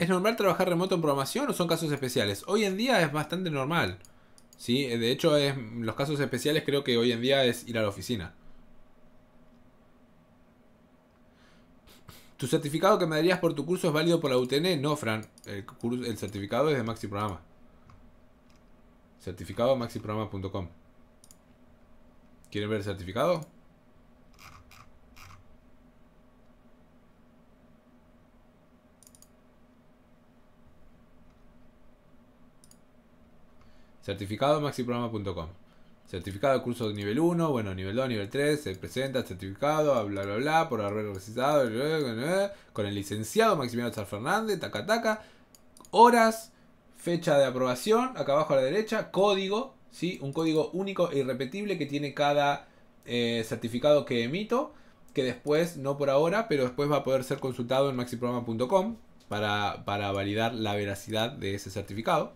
¿Es normal trabajar remoto en programación o son casos especiales? Hoy en día es bastante normal. ¿sí? De hecho, es, los casos especiales creo que hoy en día es ir a la oficina. ¿Tu certificado que me darías por tu curso es válido por la UTN? No, Fran. El, certificado es de Maxi Programa. Certificado maxiprograma.com. ¿Quieren ver el certificado? Certificado maxiprograma.com. Certificado de curso de nivel 1, bueno, nivel 2, nivel 3, se presenta certificado, bla, bla, bla, por haber recitado, con el licenciado Maximiliano San Fernández, taca, taca, horas, fecha de aprobación, acá abajo a la derecha, código, ¿sí? Un código único e irrepetible que tiene cada eh, certificado que emito, que después, no por ahora, pero después va a poder ser consultado en maxiprograma.com para, para validar la veracidad de ese certificado,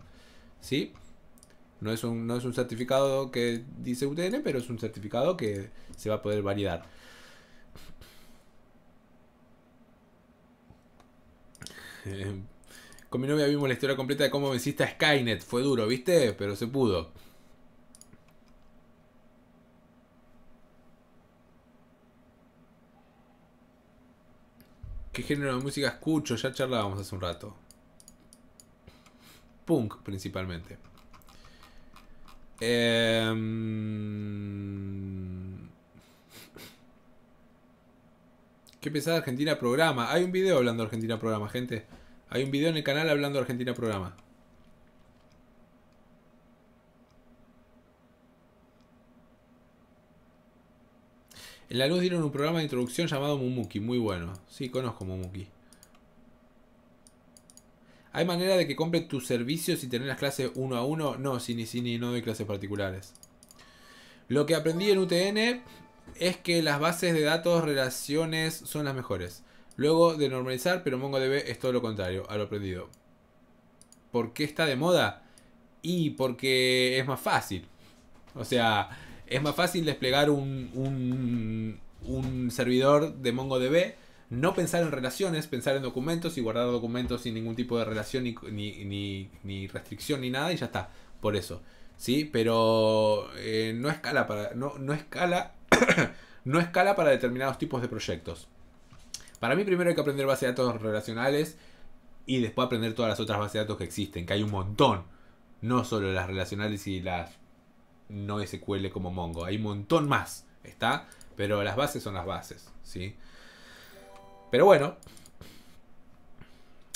¿sí? No es un, certificado que dice UTN, pero es un certificado que se va a poder validar. Eh, con mi novia vimos la historia completa de cómo venciste a Skynet. Fue duro, ¿viste? Pero se pudo. ¿Qué género de música escucho? Ya charlábamos hace un rato. Punk, principalmente. Em, ¿Qué pensás Argentina Programa? Hay un video hablando de Argentina Programa, gente. Hay un video en el canal hablando de Argentina Programa. En la luz dieron un programa de introducción llamado Mumuki, muy bueno. Sí, conozco Mumuki. ¿Hay manera de que compre tus servicios y tener las clases uno a uno? No, sí ni no doy clases particulares. Lo que aprendí en UTN es que las bases de datos, relaciones son las mejores. Luego de normalizar, pero MongoDB es todo lo contrario a lo aprendido. ¿Por qué está de moda? Y porque es más fácil. O sea, es más fácil desplegar un, un, un servidor de MongoDB no pensar en relaciones, pensar en documentos y guardar documentos sin ningún tipo de relación ni, restricción ni nada y ya está, por eso. ¿Sí? Pero eh, no escala para. No, no escala. no escala para determinados tipos de proyectos. Para mí, primero hay que aprender base de datos relacionales y después aprender todas las otras bases de datos que existen, que hay un montón. No solo las relacionales y las no SQL como Mongo, hay un montón más, ¿está? Pero las bases son las bases, ¿sí? Pero bueno.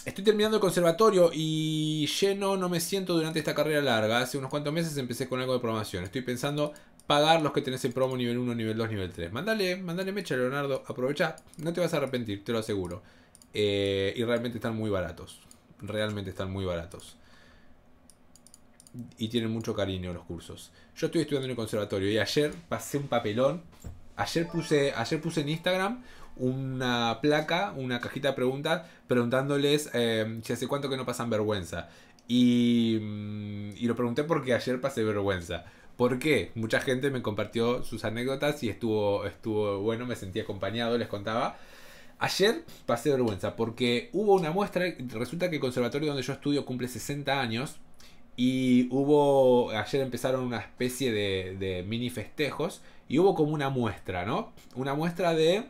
Estoy terminando el conservatorio y lleno no me siento durante esta carrera larga. Hace unos cuantos meses empecé con algo de programación. Estoy pensando pagar los que tenés en promo nivel 1, nivel 2, nivel 3. Mandale, mandale mecha, Leonardo. Aprovecha. No te vas a arrepentir, te lo aseguro. Eh, y realmente están muy baratos. Realmente están muy baratos. Y tienen mucho cariño los cursos. Yo estoy estudiando en el conservatorio y ayer pasé un papelón. Ayer puse, ayer puse en Instagram una placa, una cajita de preguntas, preguntándoles si em, hace cuánto que no pasan vergüenza. Y, mm, y lo pregunté porque ayer pasé vergüenza. ¿Por qué? Mucha gente me compartió sus anécdotas y estuvo, estuvo bueno, me sentí acompañado, les contaba. Ayer pasé vergüenza porque hubo una muestra, resulta que el conservatorio donde yo estudio cumple 60 años y hubo, ayer empezaron una especie de, de mini festejos y hubo como una muestra, ¿no? Una muestra de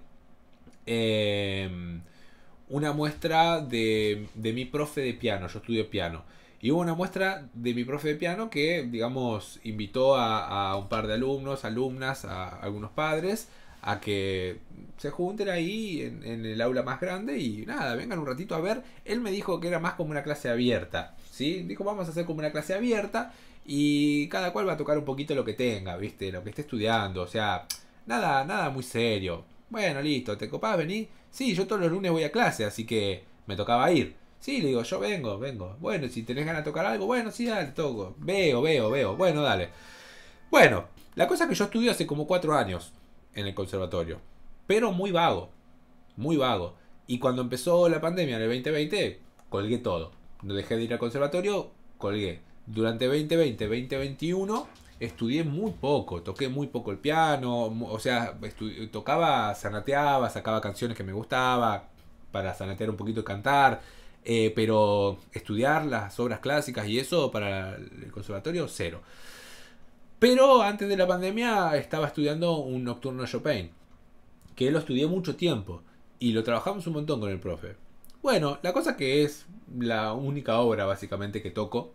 Em, una muestra de, mi profe de piano, yo estudio piano. Y hubo una muestra de mi profe de piano que, digamos, invitó a, un par de alumnos, alumnas, a, algunos padres, a que se junten ahí en, el aula más grande y nada, vengan un ratito a ver. Él me dijo que era más como una clase abierta, ¿sí? Dijo, vamos a hacer como una clase abierta y cada cual va a tocar un poquito lo que tenga, ¿viste? Lo que esté estudiando, o sea, nada, nada muy serio. Bueno, listo, ¿te copás, venir? Sí, yo todos los lunes voy a clase, así que me tocaba ir. Sí, le digo, yo vengo, vengo. Bueno, si tenés ganas de tocar algo, bueno, sí, dale, toco. Veo, veo, veo. Bueno, dale. Bueno, la cosa es que yo estudié hace como cuatro años en el conservatorio, pero muy vago, muy vago. Y cuando empezó la pandemia en el 2020, colgué todo. No dejé de ir al conservatorio, colgué. Durante 2020, 2021 estudié muy poco, toqué muy poco el piano, o sea, tocaba, zanateaba, sacaba canciones que me gustaba para zanatear un poquito y cantar, eh, pero estudiar las obras clásicas y eso para el conservatorio, cero. Pero antes de la pandemia estaba estudiando un nocturno Chopin, que lo estudié mucho tiempo y lo trabajamos un montón con el profe. Bueno, la cosa que es la única obra básicamente que toco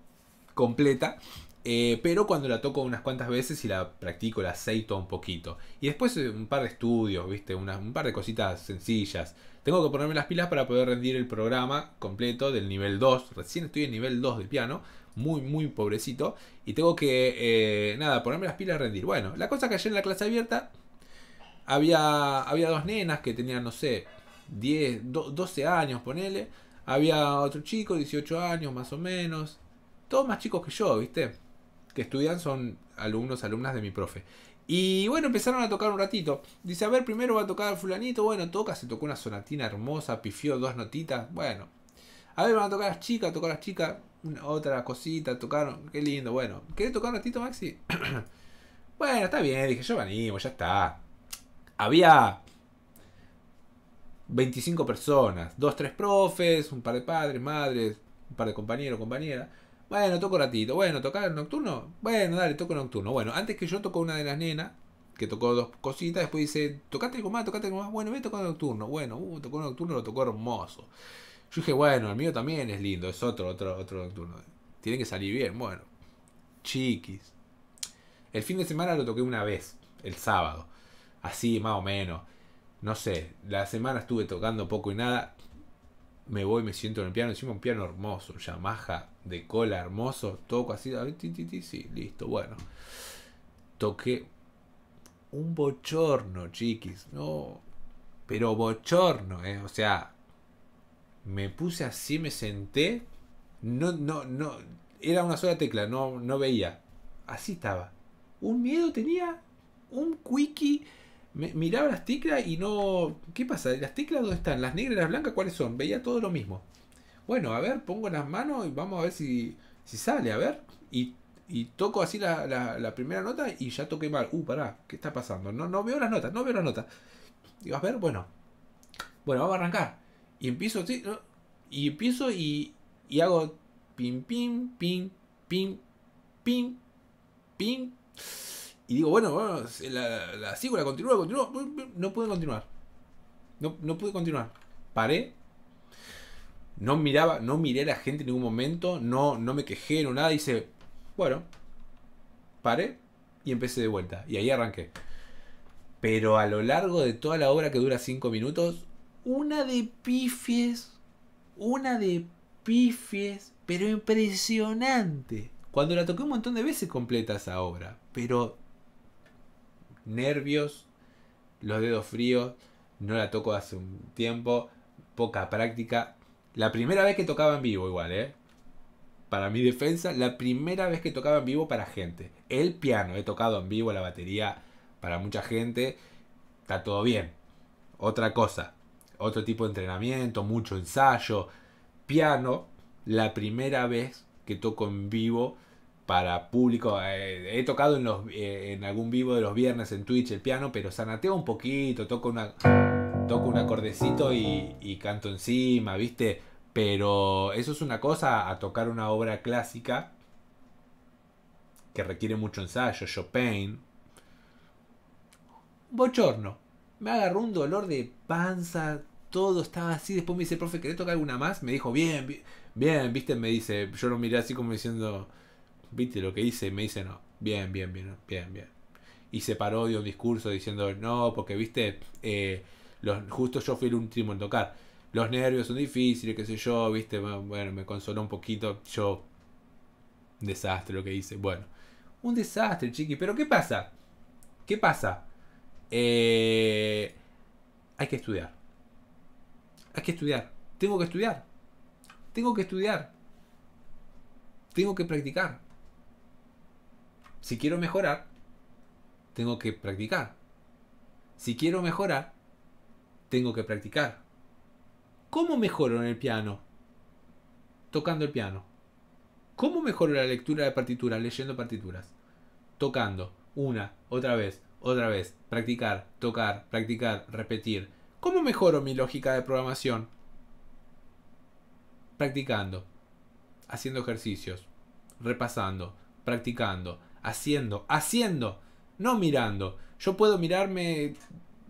completa eh, pero cuando la toco unas cuantas veces y la practico, la aceito un poquito. Y después eh, un par de estudios, ¿viste? un par de cositas sencillas. Tengo que ponerme las pilas para poder rendir el programa completo del nivel 2. Recién estoy en nivel 2 de piano. Muy, muy pobrecito. Y tengo que, eh, nada, ponerme las pilas a rendir. Bueno, la cosa que ayer en la clase abierta había, había dos nenas que tenían, no sé, 10, 12 años, ponele. Había otro chico, 18 años más o menos. Todos más chicos que yo, ¿viste? que estudian son alumnos, alumnas de mi profe. Y bueno, empezaron a tocar un ratito. Dice, a ver, primero va a tocar fulanito. Bueno, toca, se tocó una sonatina hermosa, pifió dos notitas. Bueno. A ver, van a tocar las chicas, tocar las chicas. otra cosita, tocaron. Qué lindo, bueno. ¿Querés tocar un ratito, Maxi? bueno, está bien, dije, yo me ya está. Había 25 personas, Dos, tres profes, un par de padres, madres, un par de compañeros, compañeras. Bueno, toco ratito. Bueno, tocar nocturno. Bueno, dale, toco nocturno. Bueno, antes que yo tocó una de las nenas, que tocó dos cositas, después dice, tocate algo más, tocate algo más. Bueno, ve el nocturno. Bueno, uh, tocó nocturno, lo tocó hermoso. Yo dije, bueno, el mío también es lindo, es otro, otro, otro nocturno. Tiene que salir bien, bueno. Chiquis. El fin de semana lo toqué una vez, el sábado. Así, más o menos. No sé, la semana estuve tocando poco y nada. Me voy, me siento en el piano, encima un piano hermoso, Yamaha de cola hermoso, toco así, ti, ti, ti, sí, listo, bueno. Toqué un bochorno, chiquis, no, pero bochorno, eh, o sea, me puse así, me senté, no, no, no, era una sola tecla, no, no veía, así estaba. Un miedo tenía, un quickie, miraba las teclas y no, ¿qué pasa? ¿Las teclas dónde están? ¿Las negras, las blancas, cuáles son? Veía todo lo mismo bueno, a ver, pongo las manos y vamos a ver si, sale, a ver. Y, toco así la, primera nota y ya toqué mal. Uh, pará, ¿qué está pasando? No, no veo las notas, no veo las notas. Digo, a ver, bueno. Bueno, vamos a arrancar. Y empiezo, y empiezo y, y hago pim, pim, pim, pim, pim, pim. Y digo, bueno, la, la sigo, la continúo, No pude continuar. No, no pude continuar. Paré, no miraba, no miré a la gente en ningún momento, no, no me quejé, no nada. Hice, bueno, paré y empecé de vuelta. Y ahí arranqué. Pero a lo largo de toda la obra que dura 5 minutos, una de pifies, una de pifies, pero impresionante. Cuando la toqué un montón de veces completa esa obra, pero nervios, los dedos fríos, no la toco hace un tiempo, poca práctica, la primera vez que tocaba en vivo igual, ¿eh? Para mi defensa, la primera vez que tocaba en vivo para gente. El piano, he tocado en vivo la batería para mucha gente. Está todo bien. Otra cosa. Otro tipo de entrenamiento, mucho ensayo. Piano, la primera vez que toco en vivo para público. Eh, he tocado en, los, eh, en algún vivo de los viernes en Twitch el piano, pero sanateo un poquito, toco una toco un acordecito y, canto encima, ¿viste? Pero eso es una cosa a tocar una obra clásica que requiere mucho ensayo, Chopin. Bochorno. Me agarró un dolor de panza, todo estaba así. Después me dice, profe, ¿querés tocar alguna más? Me dijo, bien, bien, viste, me dice, yo lo miré así como diciendo, viste lo que hice, me dice, no, bien, bien, bien, bien, bien. Y se paró dio un discurso diciendo, no, porque viste, eh, los, justo yo fui el último en tocar. Los nervios son difíciles, qué sé yo, viste, bueno, me consoló un poquito. Yo, desastre lo que hice. Bueno, un desastre, chiqui. Pero ¿qué pasa? ¿Qué pasa? Eh, hay que estudiar. Hay que estudiar. Tengo que estudiar. Tengo que estudiar. Tengo que practicar. Si quiero mejorar, tengo que practicar. Si quiero mejorar, tengo que practicar. ¿Cómo mejoro en el piano? Tocando el piano. ¿Cómo mejoro la lectura de partituras? Leyendo partituras. Tocando. Una, otra vez, otra vez. Practicar, tocar, practicar, repetir. ¿Cómo mejoro mi lógica de programación? Practicando. Haciendo ejercicios. Repasando. Practicando. Haciendo. Haciendo. No mirando. Yo puedo mirarme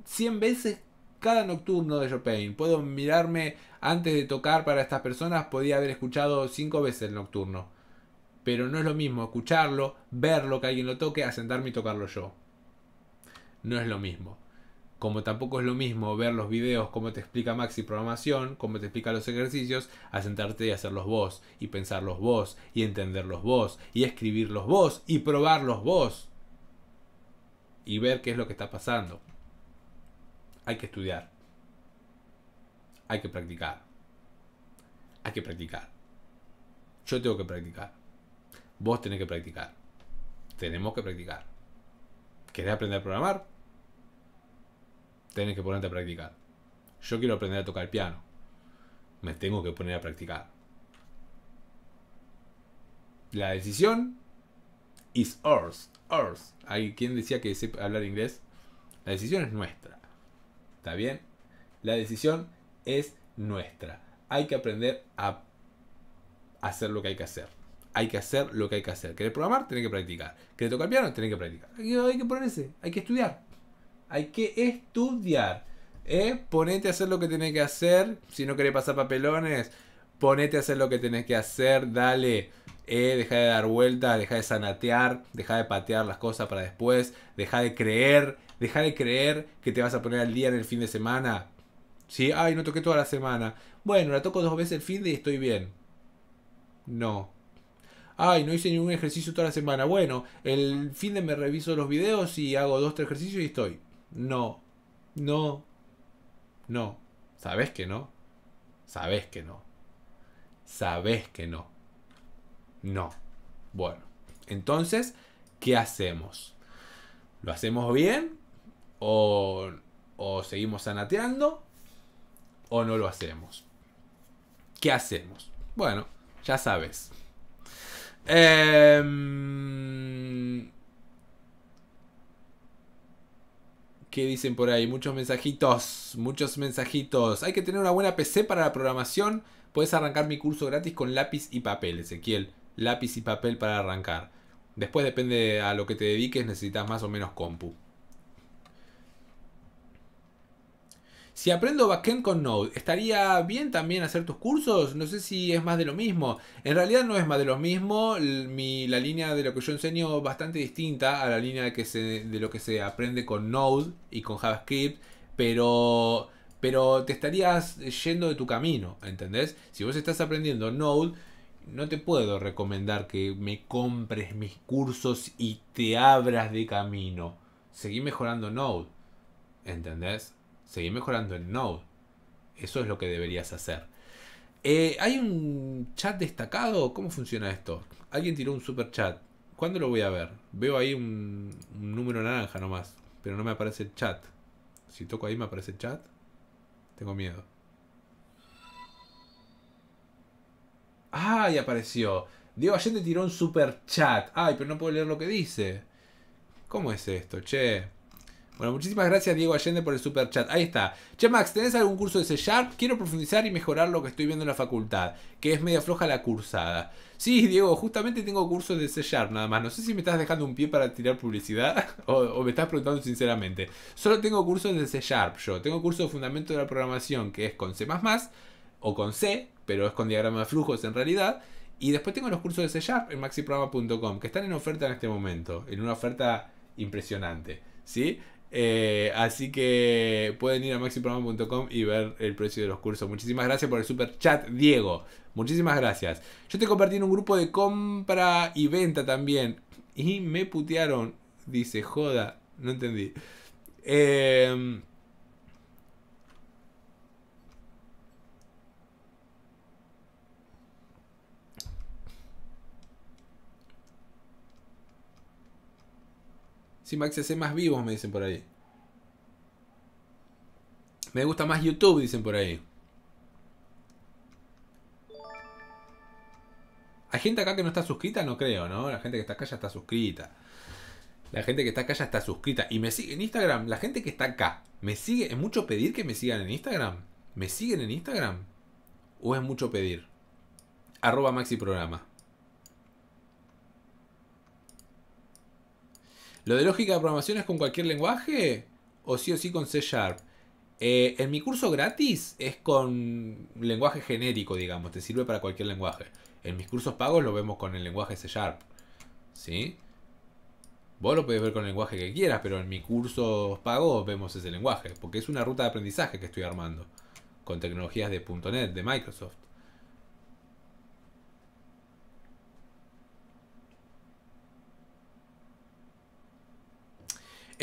100 veces cada nocturno de Chopin. Puedo mirarme antes de tocar para estas personas, podía haber escuchado cinco veces el nocturno. Pero no es lo mismo escucharlo, verlo, que alguien lo toque, a sentarme y tocarlo yo. No es lo mismo. Como tampoco es lo mismo ver los videos, como te explica Maxi programación, cómo te explica los ejercicios, a sentarte y hacerlos vos, y pensarlos vos, y entenderlos vos, y escribirlos vos, y probarlos vos. Y ver qué es lo que está pasando hay que estudiar. Hay que practicar. Hay que practicar. Yo tengo que practicar. Vos tenés que practicar. Tenemos que practicar. ¿Querés aprender a programar? Tenés que ponerte a practicar. Yo quiero aprender a tocar el piano. Me tengo que poner a practicar. La decisión is ours. Ours. Hay quien decía que sepa hablar inglés. La decisión es nuestra. ¿Está bien? La decisión es nuestra. Hay que aprender a hacer lo que hay que hacer. Hay que hacer lo que hay que hacer. ¿Querés programar? Tenés que practicar. ¿Querés tocar piano? tienes que practicar. Hay que ponerse, hay que estudiar. Hay que estudiar. ¿Eh? Ponete a hacer lo que tenés que hacer. Si no querés pasar papelones, ponete a hacer lo que tenés que hacer. Dale. Eh, deja de dar vueltas, deja de sanatear, deja de patear las cosas para después, deja de creer Deja de creer que te vas a poner al día en el fin de semana. Sí, ay, no toqué toda la semana. Bueno, la toco dos veces el fin de y estoy bien. No. Ay, no hice ningún ejercicio toda la semana. Bueno, el fin de me reviso los videos y hago dos, tres ejercicios y estoy. No. No. No. Sabes que no. Sabes que no. Sabes que no. No. Bueno. Entonces, ¿qué hacemos? ¿Lo hacemos bien? O, seguimos sanateando o no lo hacemos. ¿Qué hacemos? Bueno, ya sabes. Em, ¿Qué dicen por ahí? Muchos mensajitos, muchos mensajitos. Hay que tener una buena PC para la programación. Puedes arrancar mi curso gratis con lápiz y papel, Ezequiel. Lápiz y papel para arrancar. Después depende a lo que te dediques, necesitas más o menos compu. Si aprendo backend con Node, ¿estaría bien también hacer tus cursos? No sé si es más de lo mismo. En realidad no es más de lo mismo. la línea de lo que yo enseño es bastante distinta a la línea de, que se, de lo que se aprende con Node y con JavaScript. Pero, pero te estarías yendo de tu camino, ¿entendés? Si vos estás aprendiendo Node no te puedo recomendar que me compres mis cursos y te abras de camino. Seguí mejorando Node. ¿Entendés? seguir mejorando el Node. Eso es lo que deberías hacer. Eh, ¿Hay un chat destacado? ¿Cómo funciona esto? Alguien tiró un super chat. ¿Cuándo lo voy a ver? Veo ahí un, número naranja nomás, pero no me aparece el chat. Si toco ahí me aparece el chat. Tengo miedo. ¡Ay! apareció. Diego Allende tiró un super chat. ¡Ay! Pero no puedo leer lo que dice. ¿Cómo es esto, che? Bueno, muchísimas gracias Diego Allende por el super chat. Ahí está. Che Max, ¿tenés algún curso de C Sharp? Quiero profundizar y mejorar lo que estoy viendo en la facultad, que es media floja la cursada. Sí, Diego, justamente tengo cursos de C Sharp nada más. No sé si me estás dejando un pie para tirar publicidad o, o me estás preguntando sinceramente. Solo tengo cursos de C Sharp yo. Tengo curso de fundamento de la programación, que es con C o con C, pero es con diagrama de flujos en realidad. Y después tengo los cursos de C Sharp en maxiprograma.com, que están en oferta en este momento, en una oferta impresionante. ¿Sí? Eh, así que pueden ir a maxiprograma.com y ver el precio de los cursos. Muchísimas gracias por el super chat, Diego. Muchísimas gracias. Yo te compartí en un grupo de compra y venta también. Y me putearon. Dice, joda, no entendí. Eh, Max Maxi, hace más vivos, me dicen por ahí. Me gusta más YouTube, dicen por ahí. Hay gente acá que no está suscrita, no creo, ¿no? La gente que está acá ya está suscrita. La gente que está acá ya está suscrita. Y me sigue en Instagram. La gente que está acá, ¿me sigue? ¿Es mucho pedir que me sigan en Instagram? ¿Me siguen en Instagram? ¿O es mucho pedir? Arroba Maxi Programa. Lo de lógica de programación es con cualquier lenguaje o sí o sí con C Sharp. Eh, en mi curso gratis es con lenguaje genérico, digamos, te sirve para cualquier lenguaje. En mis cursos pagos lo vemos con el lenguaje C Sharp. ¿Sí? Vos lo podés ver con el lenguaje que quieras, pero en mis cursos pagos vemos ese lenguaje, porque es una ruta de aprendizaje que estoy armando, con tecnologías de .NET, de Microsoft.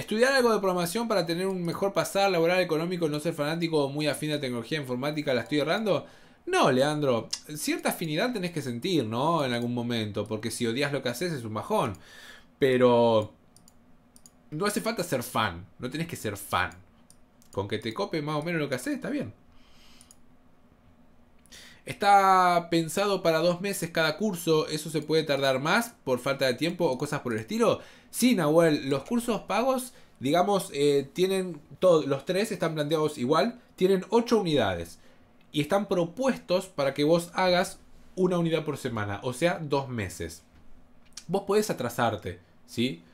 Estudiar algo de programación para tener un mejor pasar laboral económico, no ser fanático o muy afín a tecnología informática, ¿la estoy errando? No, Leandro, cierta afinidad tenés que sentir, ¿no? En algún momento, porque si odias lo que haces es un bajón. Pero no hace falta ser fan, no tenés que ser fan. Con que te cope más o menos lo que haces, está bien. Está pensado para dos meses cada curso, eso se puede tardar más por falta de tiempo o cosas por el estilo. Sí, Nahuel, los cursos pagos, digamos, eh, tienen todos, los tres están planteados igual, tienen ocho unidades y están propuestos para que vos hagas una unidad por semana, o sea, dos meses. Vos podés atrasarte, ¿sí?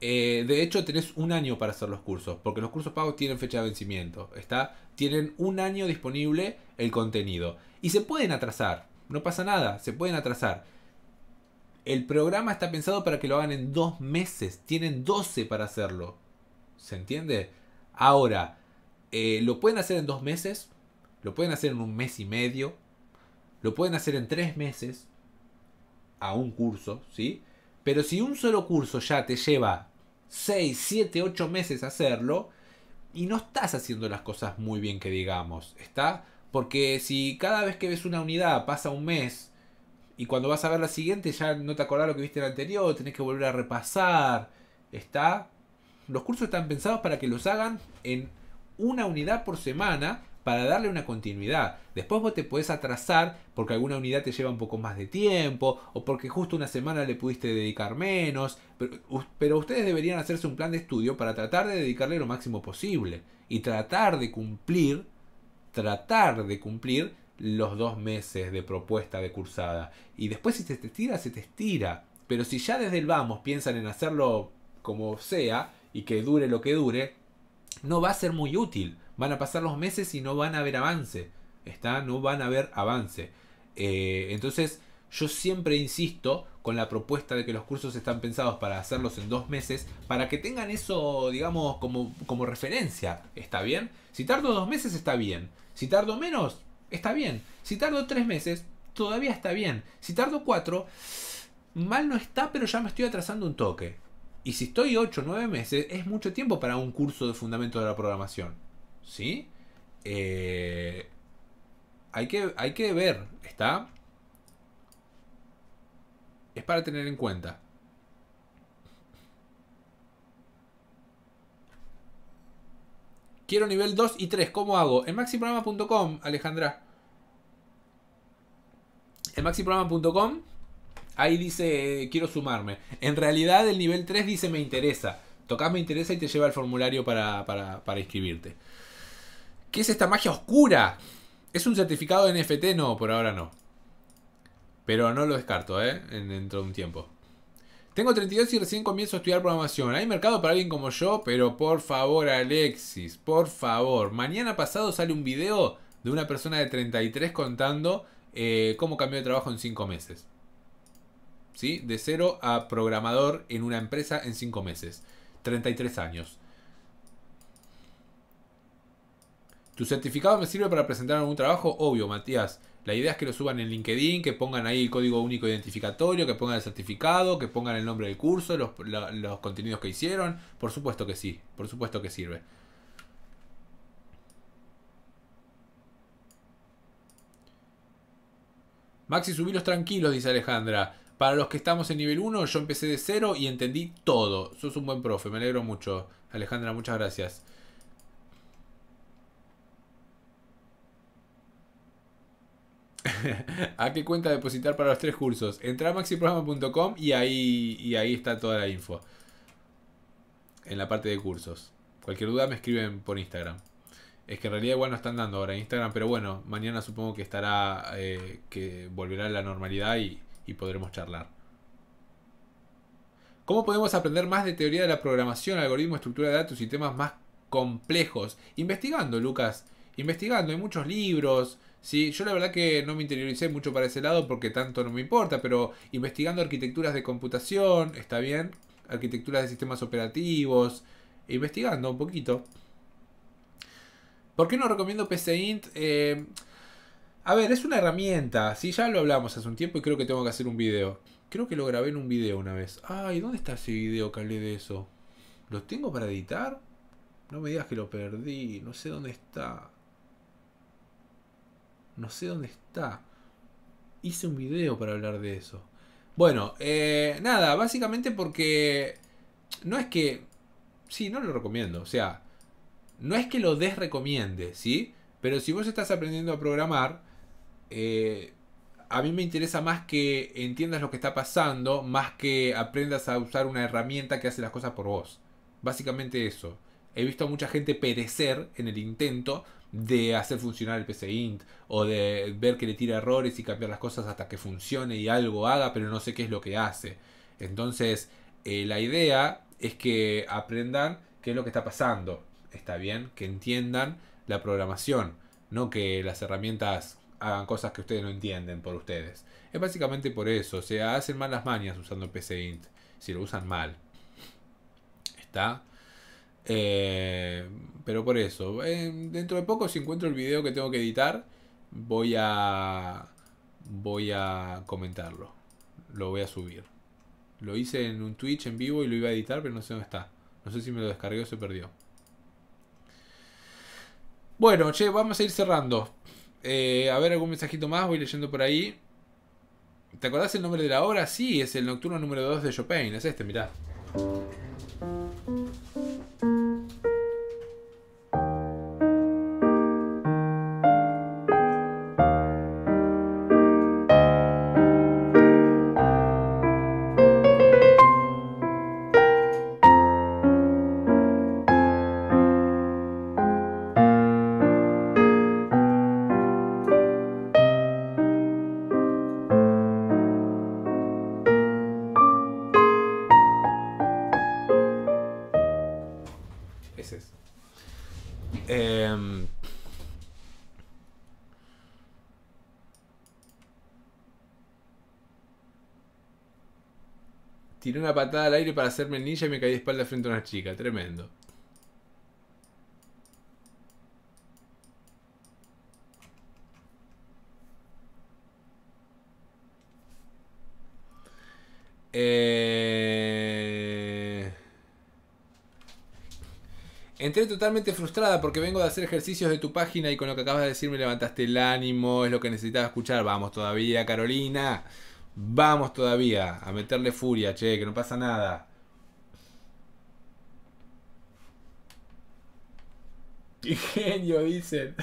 Eh, de hecho, tenés un año para hacer los cursos, porque los cursos pagos tienen fecha de vencimiento, ¿está? Tienen un año disponible el contenido. Y se pueden atrasar, no pasa nada, se pueden atrasar. El programa está pensado para que lo hagan en dos meses. Tienen 12 para hacerlo. ¿Se entiende? Ahora, eh, lo pueden hacer en dos meses. Lo pueden hacer en un mes y medio. Lo pueden hacer en tres meses. A un curso, ¿sí? Pero si un solo curso ya te lleva 6, 7, 8 meses hacerlo, y no estás haciendo las cosas muy bien que digamos, ¿está? Porque si cada vez que ves una unidad pasa un mes y cuando vas a ver la siguiente ya no te acordás lo que viste en la anterior, tenés que volver a repasar. Está. Los cursos están pensados para que los hagan en una unidad por semana para darle una continuidad. Después vos te podés atrasar porque alguna unidad te lleva un poco más de tiempo o porque justo una semana le pudiste dedicar menos. pero ustedes deberían hacerse un plan de estudio para tratar de dedicarle lo máximo posible y tratar de cumplir, tratar de cumplir los dos meses de propuesta de cursada. Y después si se te estira, se te estira. Pero si ya desde el vamos piensan en hacerlo como sea y que dure lo que dure, no va a ser muy útil. Van a pasar los meses y no van a haber avance. ¿Está? No van a haber avance. Eh, entonces, yo siempre insisto con la propuesta de que los cursos están pensados para hacerlos en dos meses, para que tengan eso, digamos, como, como referencia. ¿Está bien? Si tardo dos meses, está bien. Si tardo menos, está bien. Si tardo tres meses, todavía está bien. Si tardo cuatro, mal no está, pero ya me estoy atrasando un toque. Y si estoy ocho o nueve meses, es mucho tiempo para un curso de fundamento de la programación. ¿Sí? Eh, hay, que, hay que ver, ¿está? Es para tener en cuenta. Quiero nivel 2 y 3. ¿Cómo hago? En maxiprograma.com, Alejandra. En maxiprograma.com, ahí dice eh, quiero sumarme. En realidad el nivel 3 dice me interesa. Tocas me interesa y te lleva el formulario para, para, para inscribirte. ¿Qué es esta magia oscura? ¿Es un certificado de NFT? No, por ahora no. Pero no lo descarto, ¿eh? dentro de un tiempo. Tengo 32 y recién comienzo a estudiar programación. Hay mercado para alguien como yo, pero por favor, Alexis, por favor. Mañana pasado sale un video de una persona de 33 contando eh, cómo cambió de trabajo en 5 meses. ¿Sí? De cero a programador en una empresa en 5 meses. 33 años. ¿Tu certificado me sirve para presentar algún trabajo? Obvio, Matías. La idea es que lo suban en LinkedIn, que pongan ahí el código único identificatorio, que pongan el certificado, que pongan el nombre del curso, los, contenidos que hicieron. Por supuesto que sí, por supuesto que sirve. Maxi, subilos tranquilos, dice Alejandra. Para los que estamos en nivel 1, yo empecé de cero y entendí todo. Sos un buen profe, me alegro mucho. Alejandra, muchas gracias. a qué cuenta depositar para los tres cursos. Entra a maxiprograma.com y ahí, y ahí está toda la info. En la parte de cursos. Cualquier duda me escriben por Instagram. Es que en realidad igual no están dando ahora en Instagram, pero bueno, mañana supongo que estará, eh, que volverá a la normalidad y, y podremos charlar. ¿Cómo podemos aprender más de teoría de la programación, algoritmo, estructura de datos y temas más complejos? Investigando, Lucas. Investigando. Hay muchos libros, ¿sí? Yo la verdad que no me interioricé mucho para ese lado porque tanto no me importa, pero investigando arquitecturas de computación, está bien, arquitecturas de sistemas operativos, investigando un poquito. ¿Por qué no recomiendo PCInt? Eh, a ver, es una herramienta, ¿sí? ya lo hablamos hace un tiempo y creo que tengo que hacer un video. Creo que lo grabé en un video una vez. Ay, ¿dónde está ese video que hablé de eso? ¿Lo tengo para editar? No me digas que lo perdí, no sé dónde está. No sé dónde está. Hice un video para hablar de eso. Bueno, eh, nada, básicamente porque no es que... Sí, no lo recomiendo. O sea, no es que lo desrecomiende, ¿sí? Pero si vos estás aprendiendo a programar, eh, a mí me interesa más que entiendas lo que está pasando, más que aprendas a usar una herramienta que hace las cosas por vos. Básicamente eso. He visto a mucha gente perecer en el intento de hacer funcionar el PCInt o de ver que le tira errores y cambiar las cosas hasta que funcione y algo haga, pero no sé qué es lo que hace. Entonces, eh, la idea es que aprendan qué es lo que está pasando. Está bien, que entiendan la programación, no que las herramientas hagan cosas que ustedes no entienden por ustedes. Es básicamente por eso, o sea, hacen malas mañas usando PCInt, si lo usan mal. ¿Está? Eh, pero por eso, eh, dentro de poco si encuentro el video que tengo que editar, voy a voy a comentarlo. Lo voy a subir. Lo hice en un Twitch en vivo y lo iba a editar, pero no sé dónde está. No sé si me lo descargué o se perdió. Bueno, che, vamos a ir cerrando. Eh, a ver algún mensajito más, voy leyendo por ahí. ¿Te acordás el nombre de la obra? Sí, es el Nocturno número 2 de Chopin. Es este, mirá. una patada al aire para hacerme el ninja y me caí de espalda frente a una chica. Tremendo. Eh, entré totalmente frustrada porque vengo de hacer ejercicios de tu página y con lo que acabas de decir me levantaste el ánimo, es lo que necesitaba escuchar. Vamos todavía, Carolina. Vamos todavía a meterle furia, che, que no pasa nada. Ingenio, dicen.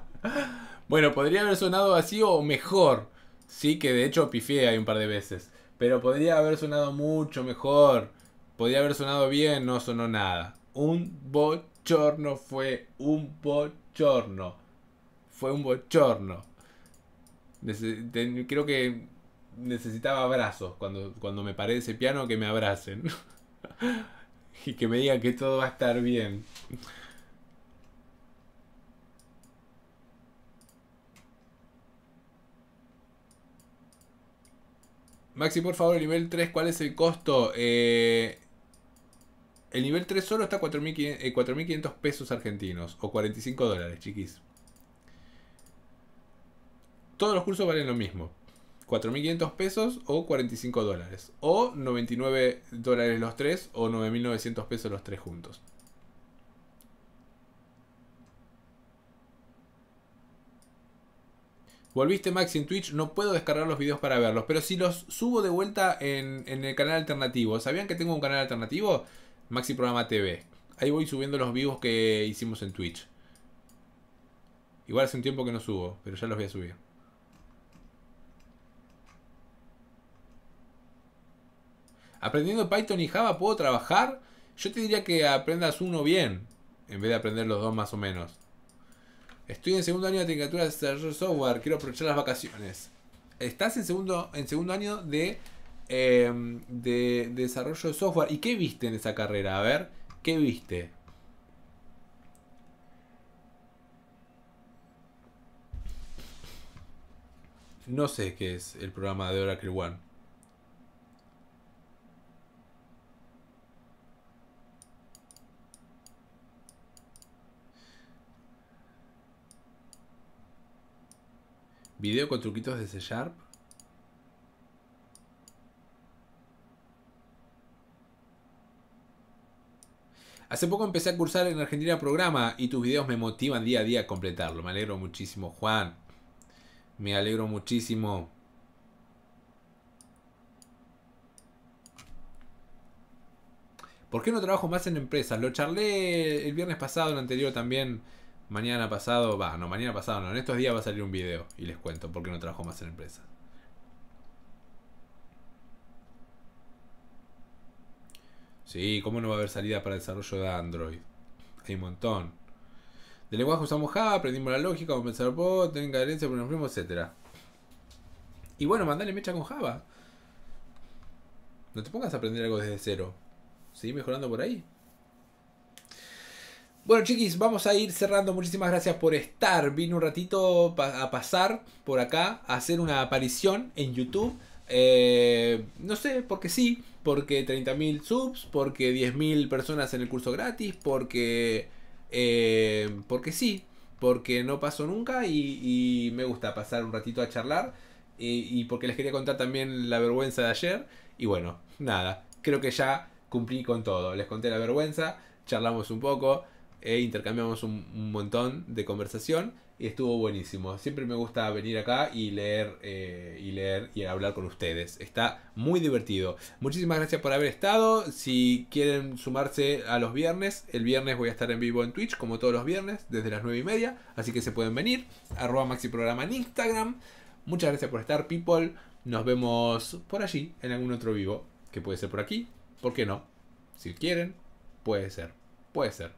bueno, podría haber sonado así o mejor. Sí, que de hecho pifié ahí un par de veces. Pero podría haber sonado mucho mejor. Podría haber sonado bien, no sonó nada. Un bochorno fue un bochorno. Fue un bochorno. Creo que necesitaba abrazos cuando, cuando me paré de ese piano, que me abracen. y que me digan que todo va a estar bien. Maxi, por favor, el nivel 3, ¿cuál es el costo? Eh, el nivel 3 solo está 4.500 eh, pesos argentinos o 45 dólares, chiquis. Todos los cursos valen lo mismo. 4.500 pesos o 45 dólares. O 99 dólares los tres o 9.900 pesos los tres juntos. Volviste Max en Twitch, no puedo descargar los videos para verlos, pero si los subo de vuelta en, en el canal alternativo, ¿sabían que tengo un canal alternativo? Maxi Programa TV. Ahí voy subiendo los vivos que hicimos en Twitch. Igual hace un tiempo que no subo, pero ya los voy a subir. aprendiendo Python y Java puedo trabajar. Yo te diría que aprendas uno bien, en vez de aprender los dos más o menos. Estoy en segundo año de tecnicatura de desarrollo software, quiero aprovechar las vacaciones. Estás en segundo, en segundo año de, de, em, de desarrollo de software. ¿Y qué viste en esa carrera? A ver, ¿qué viste? No sé qué es el programa de Oracle One. Video con truquitos de C Sharp. Hace poco empecé a cursar en Argentina Programa y tus videos me motivan día a día a completarlo. Me alegro muchísimo, Juan. Me alegro muchísimo. ¿Por qué no trabajo más en empresas? Lo charlé el viernes pasado, el anterior también. Mañana pasado, va, no, mañana pasado no, en estos días va a salir un video y les cuento por qué no trabajo más en empresa. Sí, ¿cómo no va a haber salida para el desarrollo de Android? Hay un montón. De lenguaje usamos Java, aprendimos la lógica, vamos a pensar por, tener cadencia, primos, etc. Y bueno, mandale mecha con Java. No te pongas a aprender algo desde cero. Seguí mejorando por ahí. Bueno, chiquis, vamos a ir cerrando. Muchísimas gracias por estar. Vine un ratito a pasar por acá, a hacer una aparición en YouTube. Eh, no sé, porque sí, porque 30.000 subs, porque 10.000 personas en el curso gratis, porque... Eh, porque sí, porque no pasó nunca y, me gusta pasar un ratito a charlar y porque les quería contar también la vergüenza de ayer y bueno, nada, creo que ya cumplí con todo, les conté la vergüenza, charlamos un poco. E intercambiamos un, montón de conversación y estuvo buenísimo. Siempre me gusta venir acá y leer eh, y leer y hablar con ustedes. Está muy divertido. Muchísimas gracias por haber estado. Si quieren sumarse a los viernes, el viernes voy a estar en vivo en Twitch, como todos los viernes, desde las 9 y media. Así que se pueden venir. MaxiPrograma en Instagram. Muchas gracias por estar, people. Nos vemos por allí, en algún otro vivo. Que puede ser por aquí. ¿Por qué no? Si quieren, puede ser. Puede ser.